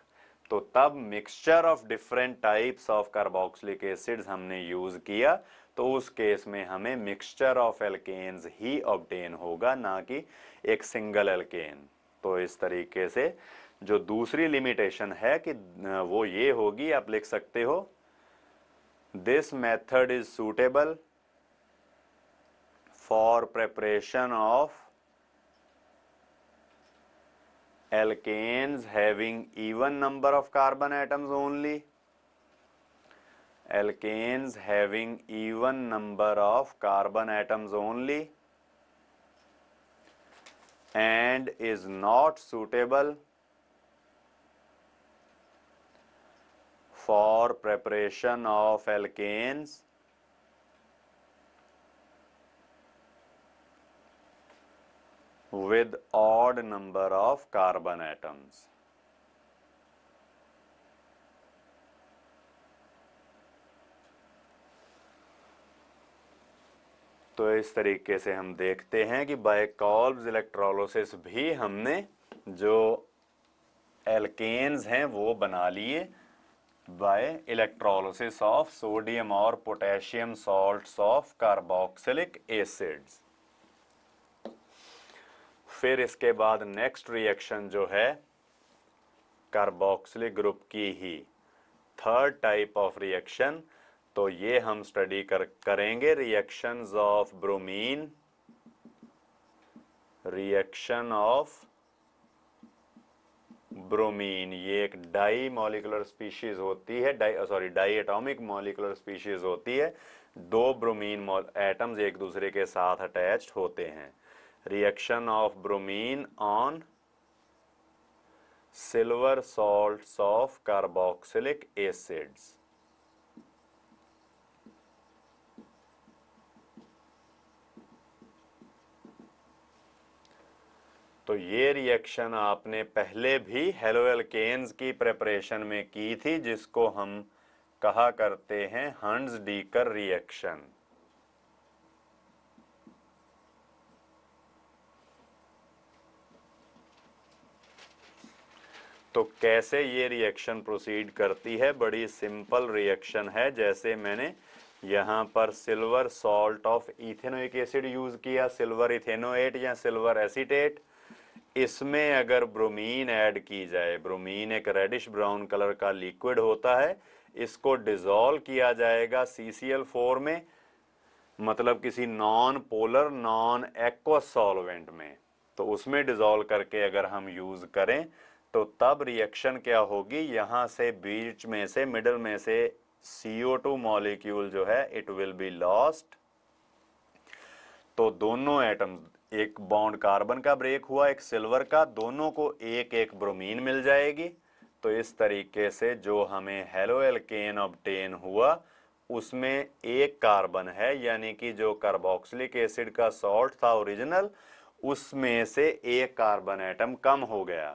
तो तब mixture of different types of carboxylic acids हमने यूज किया तो उस केस में हमें मिक्सचर ऑफ एल्केन्स ही ऑब्टेन होगा ना कि एक सिंगल एल्केन तो इस तरीके से जो दूसरी लिमिटेशन है कि वो ये होगी आप लिख सकते हो this method is suitable for preparation of alkanes having even number of carbon atoms only alkanes having even number of carbon atoms only and is not suitable for preparation of alkanes with odd number of carbon atoms. तो इस तरीके से हम देखते हैं कि बायकॉल्ब्स इलेक्ट्रोलोसिस भी हमने जो एल्केन्स हैं वो बना लिए by electrolysis of sodium or potassium salts of carboxylic acids. फिर इसके बाद नेक्स्ट रिएक्शन जो है कार्बोक्सिलिक ग्रुप की ही थर्ड टाइप ऑफ रिएक्शन तो ये हम स्टडी कर करेंगे reactions of bromine reaction of bromine ये एक डाई मॉलिकुलर स्पीशीज होती है di sorry diatomic molecular species होती है दो ब्रोमीन एटम्स एक दूसरे के साथ अटैच होते हैं reaction of bromine on silver salts of carboxylic acids तो ये रिएक्शन आपने पहले भी हेलोएल्केन्स की प्रेपरेशन में की थी जिसको हम कहा करते हैं हंड्स डीकर रिएक्शन तो कैसे ये रिएक्शन प्रोसीड करती है बड़ी सिंपल रिएक्शन है जैसे मैंने यहाँ पर silver salt of ethanoic acid use किया सिल्वर इथेनोएट या सिल्वर एसिटेट इसमें अगर ब्रोमीन ऐड की जाए ब्रोमीन एक रेडिश ब्राउन कलर का लिक्विड होता है इसको डिजोल्व किया जाएगा CCl4 में मतलब किसी non polar non aqueous solvent में तो उसमें डिजोल्व करके अगर हम यूज करें तो तब रिएक्शन क्या होगी यहां से बीच में से मिडल में से CO2 मॉलिक्यूल जो है इट विल बी लॉस्ट तो दोनों एटम्स एक बॉन्ड कार्बन का ब्रेक हुआ एक सिल्वर का दोनों को एक एक ब्रोमीन मिल जाएगी तो इस तरीके से जो हमें हेलो एल्केन ऑब्टेन हुआ उसमें एक कार्बन है यानी कि जो कार्बोक्सिलिक एसिड का सॉल्ट था ओरिजिनल उसमें से एक कार्बन एटम कम हो गया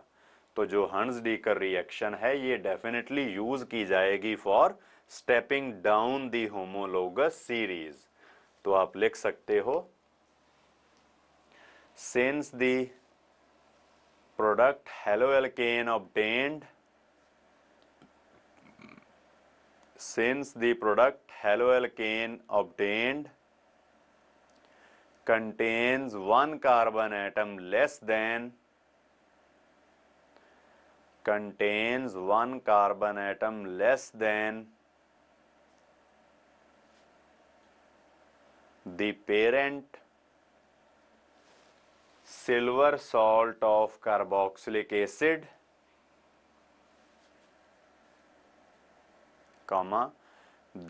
तो जो हंस डीकर रिएक्शन है ये डेफिनेटली यूज की जाएगी for stepping down the homologous series तो आप लिख सकते हो since the product haloalkane obtained since the product haloalkane obtained contains one carbon atom less than contains one carbon atom less than the parent silver salt of carboxylic acid comma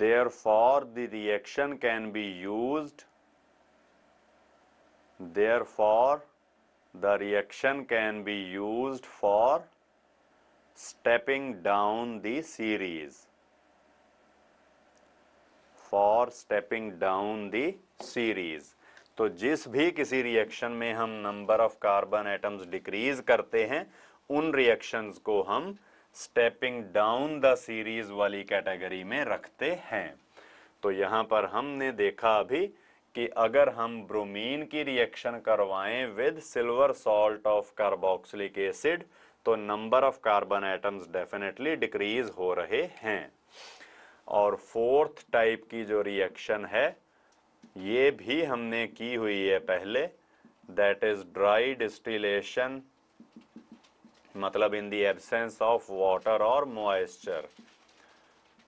therefore the reaction can be used therefore the reaction can be used for stepping down the series for stepping down the series तो जिस भी किसी reaction में हम number of carbon atoms decrease करते हैं उन reactions को हम स्टेपिंग डाउन द सीरीज वाली कैटेगरी में रखते हैं तो यहाँ पर हमने देखा अभी कि अगर हम ब्रोमीन की रिएक्शन करवाएं with silver salt of carboxylic acid तो number of carbon atoms definitely decrease हो रहे हैं और फोर्थ टाइप की जो रिएक्शन है ये भी हमने की हुई है पहले दैट इज ड्राई डिस्टिलेशन मतलब in the absence of water और moisture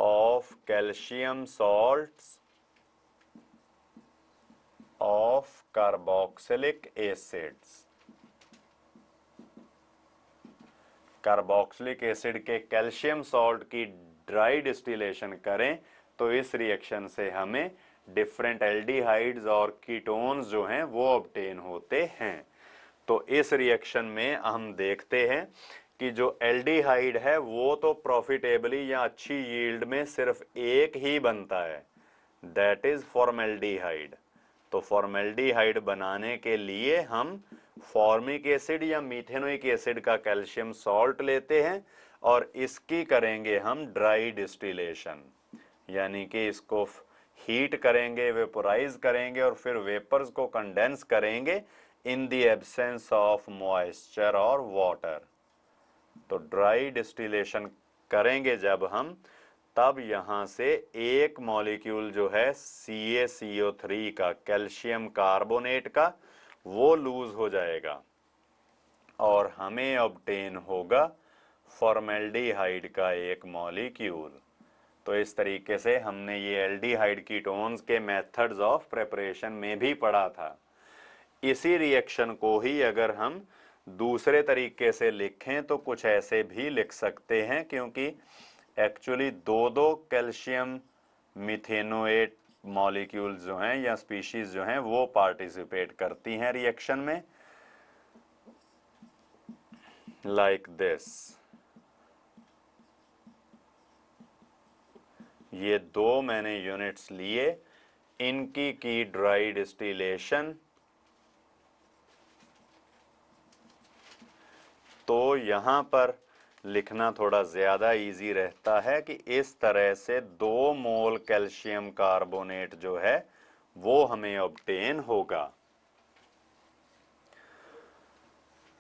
of calcium salts of carboxylic acids carboxylic acid के कैल्शियम सॉल्ट की ड्राई डिस्टिलेशन करें तो इस रिएक्शन से हमें डिफरेंट एल्डिहाइड्स और कीटोन्स जो हैं वो ऑब्टेन होते हैं तो इस रिएक्शन में हम देखते हैं कि जो एल्डिहाइड है वो तो प्रॉफिटेबली या अच्छी यील्ड में सिर्फ एक ही बनता है दैट इज फॉर्मेल्डिहाइड तो फॉर्मेल्डिहाइड बनाने के लिए हम फॉर्मिक एसिड या मीथेनोइक एसिड का कैल्शियम सॉल्ट लेते हैं और इसकी करेंगे हम ड्राई डिस्टिलेशन यानी कि इसको हीट करेंगे वेपोराइज करेंगे और फिर वेपर्स को कंडेंस करेंगे in the absence of moisture और वाटर तो ड्राई डिस्टिलेशन करेंगे जब हम तब यहां से एक मॉलिक्यूल जो है C A C O three का कैल्शियम कार्बोनेट का वो लूज हो जाएगा और हमें ऑब्टेन होगा फॉर्मेल्डिहाइड का एक मॉलिक्यूल तो इस तरीके से हमने ये एल्डिहाइड कीटोन्स के मेथड्स ऑफ प्रेपरेशन में भी पढ़ा था इसी रिएक्शन को ही अगर हम दूसरे तरीके से लिखें तो कुछ ऐसे भी लिख सकते हैं क्योंकि एक्चुअली दो दो कैल्शियम मिथेनोएट मॉलिक्यूल जो हैं या स्पीशीज जो हैं वो पार्टिसिपेट करती हैं रिएक्शन में लाइक like दिस ये दो मैंने यूनिट्स लिए इनकी की ड्राई डिस्टिलेशन तो यहां पर लिखना थोड़ा ज़्यादा इजी रहता है कि इस तरह से दो मोल कैल्शियम कार्बोनेट जो है वो हमें ऑब्टेन होगा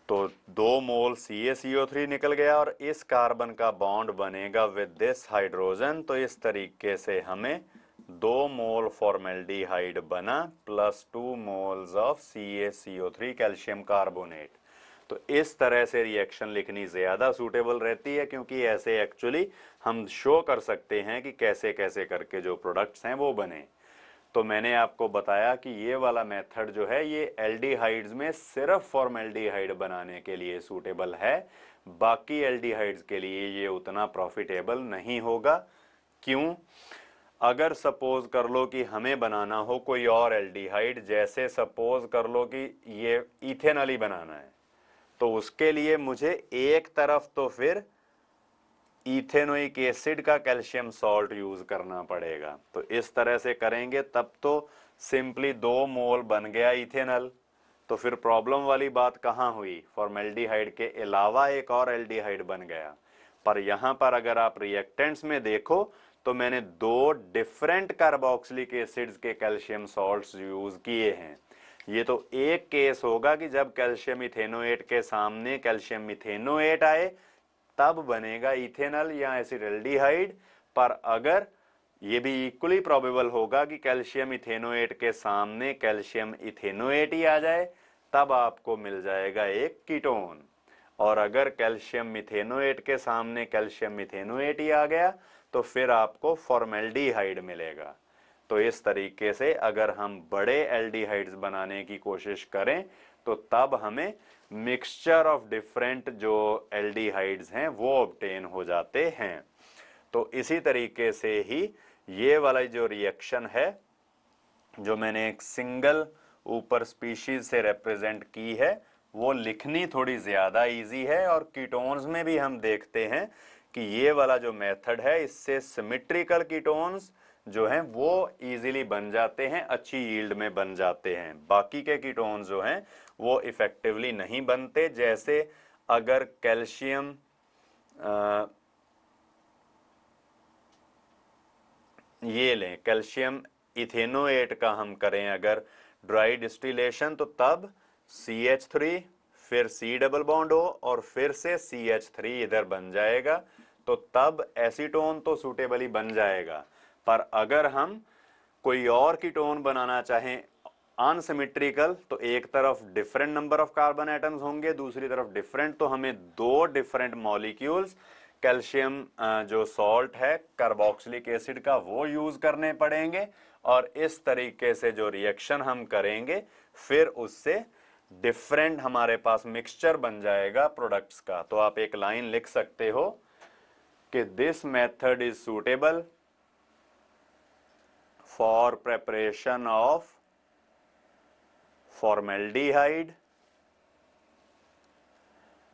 तो दो मोल सी ए सी ओ थ्री निकल गया और इस कार्बन का बॉन्ड बनेगा विद दिस हाइड्रोजन तो इस तरीके से हमें दो मोल फॉर्मेल्डिहाइड बना plus two moles of C A C O three calcium carbonate तो इस तरह से रिएक्शन लिखनी ज़्यादा सूटेबल रहती है क्योंकि ऐसे एक्चुअली हम शो कर सकते हैं कि कैसे कैसे करके जो प्रोडक्ट्स हैं वो बने तो मैंने आपको बताया कि ये वाला मेथड जो है ये एल्डिहाइड्स में सिर्फ फॉर्मेल्डिहाइड बनाने के लिए सूटेबल है बाकी एल्डिहाइड्स के लिए ये उतना प्रॉफिटेबल नहीं होगा क्यों अगर सपोज कर लो कि हमें बनाना हो कोई और एल्डिहाइड जैसे सपोज कर लो कि ये इथेनल ही बनाना है तो उसके लिए मुझे एक तरफ तो फिर इथेनोइक एसिड का कैल्शियम सॉल्ट यूज करना पड़ेगा तो इस तरह से करेंगे तब तो सिंपली दो मोल बन गया इथेनल तो फिर प्रॉब्लम वाली बात कहाँ हुई फॉर्मेल्डिहाइड के अलावा एक और एल्डिहाइड बन गया पर यहां पर अगर आप रिएक्टेंट्स में देखो तो मैंने दो डिफरेंट कार्बोक्सिलिक एसिड्स के कैल्शियम सॉल्ट्स यूज किए हैं ये तो एक केस होगा कि जब कैल्शियम इथेनोएट के सामने कैल्शियम इथेनोएट आए तब बनेगा इथेनल या एसिडल्डिहाइड पर अगर ये भी इक्वली प्रोबेबल होगा कि कैल्शियम इथेनोएट के सामने कैल्शियम इथेनोएट ही आ जाए तब आपको मिल जाएगा एक कीटोन और अगर कैल्शियम मिथेनोएट के सामने कैल्शियम मिथेनोएट ही आ गया तो फिर आपको फॉर्मेल्डिहाइड मिलेगा तो इस तरीके से अगर हम बड़े एल्डिहाइड्स बनाने की कोशिश करें तो तब हमें मिक्सचर ऑफ डिफरेंट जो एल्डिहाइड्स हैं वो ऑब्टेन हो जाते हैं तो इसी तरीके से ही ये वाला जो रिएक्शन है जो मैंने एक सिंगल ऊपर स्पीशीज से रिप्रेजेंट की है वो लिखनी थोड़ी ज़्यादा इजी है और कीटोन्स में भी हम देखते हैं कि ये वाला जो मेथड है इससे सिमिट्रिकल कीटोन्स जो हैं वो इजीली बन जाते हैं अच्छी यील्ड में बन जाते हैं बाकी के कीटोन्स जो हैं वो इफ़ेक्टिवली नहीं बनते जैसे अगर कैल्शियम ये लें कैल्शियम इथेनोएट का हम करें अगर ड्राई डिस्टिलेशन तो तब सी एच थ्री फिर सी डबल बॉन्ड हो और फिर से सी एच थ्री इधर बन जाएगा तो तब एसीटोन तो सूटेबली बन जाएगा पर अगर हम कोई और कीटोन बनाना चाहें अनसिमेट्रिकल तो एक तरफ different number of carbon atoms होंगे दूसरी तरफ डिफरेंट तो हमें दो डिफरेंट मॉलिक्यूल्स कैल्शियम जो सॉल्ट है कार्बोक्सिलिक एसिड का वो यूज करने पड़ेंगे और इस तरीके से जो रिएक्शन हम करेंगे फिर उससे डिफरेंट हमारे पास मिक्सचर बन जाएगा प्रोडक्ट्स का तो आप एक लाइन लिख सकते हो कि this method is suitable for preparation of formaldehyde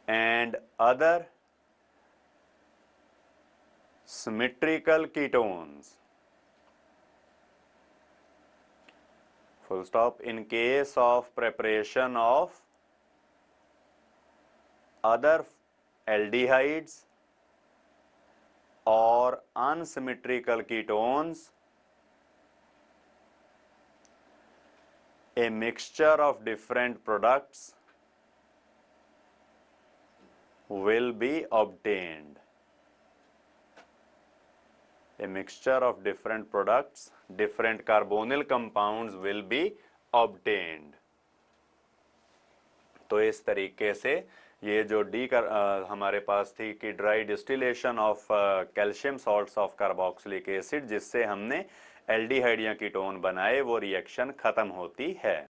and other symmetrical ketones. Full stop. In case of preparation of other aldehydes or unsymmetrical ketones, a mixture of different products will be obtained. A mixture of different products, different carbonyl compounds will be obtained. तो इस तरीके से ये जो D कर आ, हमारे पास थी कि dry distillation of calcium salts of carboxylic acid जिससे हमने एल्डिहाइड या कीटोन बनाए वो रिएक्शन ख़त्म होती है